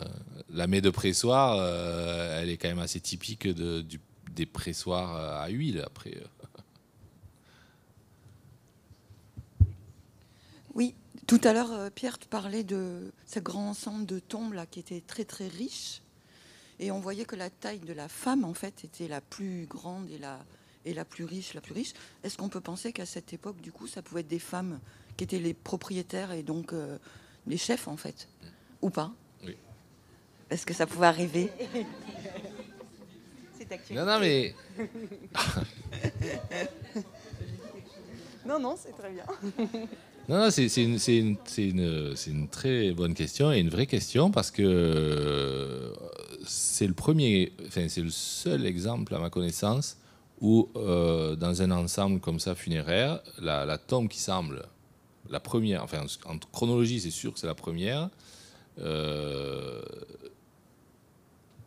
la mets de pressoir, elle est quand même assez typique de, des pressoirs à huile. Après. Oui, tout à l'heure, Pierre, tu parlais de ce grand ensemble de tombes là, qui était très très riche. Et on voyait que la taille de la femme, en fait, était la plus grande et la, et la plus riche, la plus riche. Est-ce qu'on peut penser qu'à cette époque, du coup, ça pouvait être des femmes qui étaient les propriétaires et donc euh, les chefs, en fait, ou pas Oui. Est-ce que ça pouvait arriver C'est Non, non, mais. non, non, c'est très bien. non, non, c'est une, une, une, très bonne question et une vraie question parce que euh, c'est le premier, enfin, c'est le seul exemple à ma connaissance où, euh, dans un ensemble comme ça funéraire, la, tombe qui semble la première, enfin, en, chronologie, c'est sûr que c'est la première. Euh,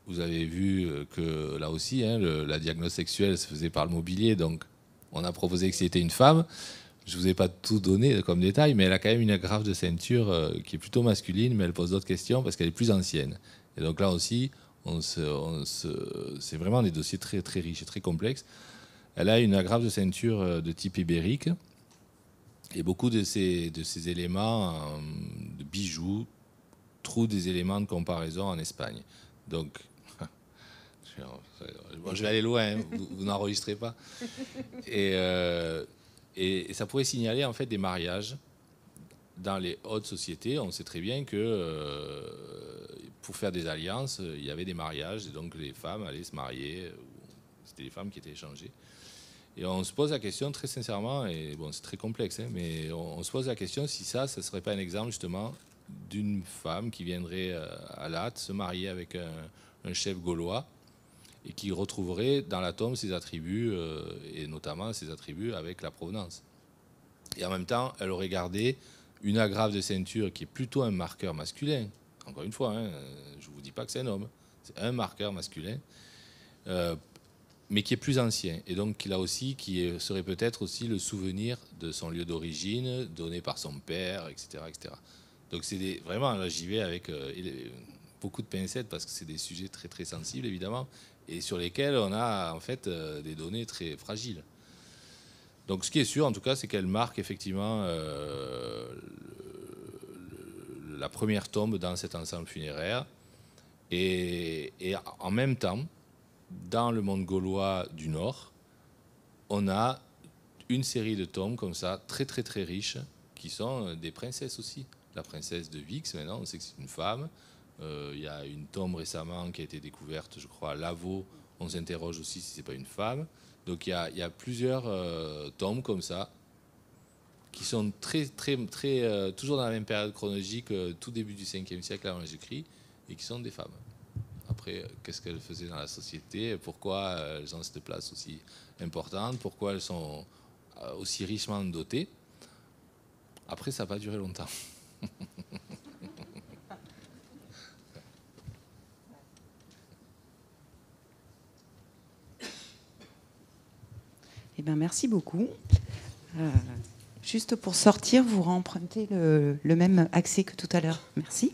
vous avez vu que là aussi, hein, la diagnose sexuelle se faisait par le mobilier, donc on a proposé que c'était une femme. Je ne vous ai pas tout donné comme détail, mais elle a quand même une agrafe de ceinture euh, qui est plutôt masculine, mais elle pose d'autres questions parce qu'elle est plus ancienne. Et donc là aussi, c'est vraiment des dossiers très, très riches et très complexes. Elle a une agrafe de ceinture euh, de type ibérique. Et beaucoup de ces, de ces éléments euh, de bijoux trouvent des éléments de comparaison en Espagne. Donc, je vais aller loin, hein, vous, n'enregistrez pas. Et, euh, et, et ça pourrait signaler en fait des mariages dans les hautes sociétés, on sait très bien que euh, pour faire des alliances, il y avait des mariages, et donc les femmes allaient se marier, c'était les femmes qui étaient échangées. Et on se pose la question très sincèrement, et bon, c'est très complexe, hein, mais on, se pose la question si ça, ce ne serait pas un exemple justement d'une femme qui viendrait euh, à Latte se marier avec un, chef gaulois et qui retrouverait dans la tombe ses attributs, euh, et notamment ses attributs avec la provenance. Et en même temps, elle aurait gardé une agrafe de ceinture qui est plutôt un marqueur masculin. Encore une fois, hein, euh, je ne vous dis pas que c'est un homme, c'est un marqueur masculin, euh, mais qui est plus ancien. Et donc, a aussi, qui serait peut-être aussi le souvenir de son lieu d'origine, donné par son père, etc. etc. Donc, c'est vraiment, là, j'y vais avec euh, beaucoup de pincettes parce que c'est des sujets très, très sensibles, évidemment, et sur lesquels on a en fait des données très fragiles. Donc ce qui est sûr, en tout cas, c'est qu'elle marque effectivement euh, la première tombe dans cet ensemble funéraire. Et, en même temps, dans le monde gaulois du Nord, on a une série de tombes comme ça, très très très riches, qui sont euh, des princesses aussi. La princesse de Vix, maintenant, on sait que c'est une femme. Euh, il y a une tombe récemment qui a été découverte, je crois, à Lavaux. On s'interroge aussi si ce n'est pas une femme. Donc il y a, plusieurs euh, tomes comme ça qui sont très, très, très, euh, toujours dans la même période chronologique, euh, tout début du 5e siècle avant Jésus-Christ, et qui sont des femmes. Après, qu'est-ce qu'elles faisaient dans la société, pourquoi elles ont cette place aussi importante, pourquoi elles sont aussi richement dotées. Après, ça n'a pas duré longtemps. Eh bien, merci beaucoup. Euh, juste pour sortir, vous rempruntez le même accès que tout à l'heure. Merci.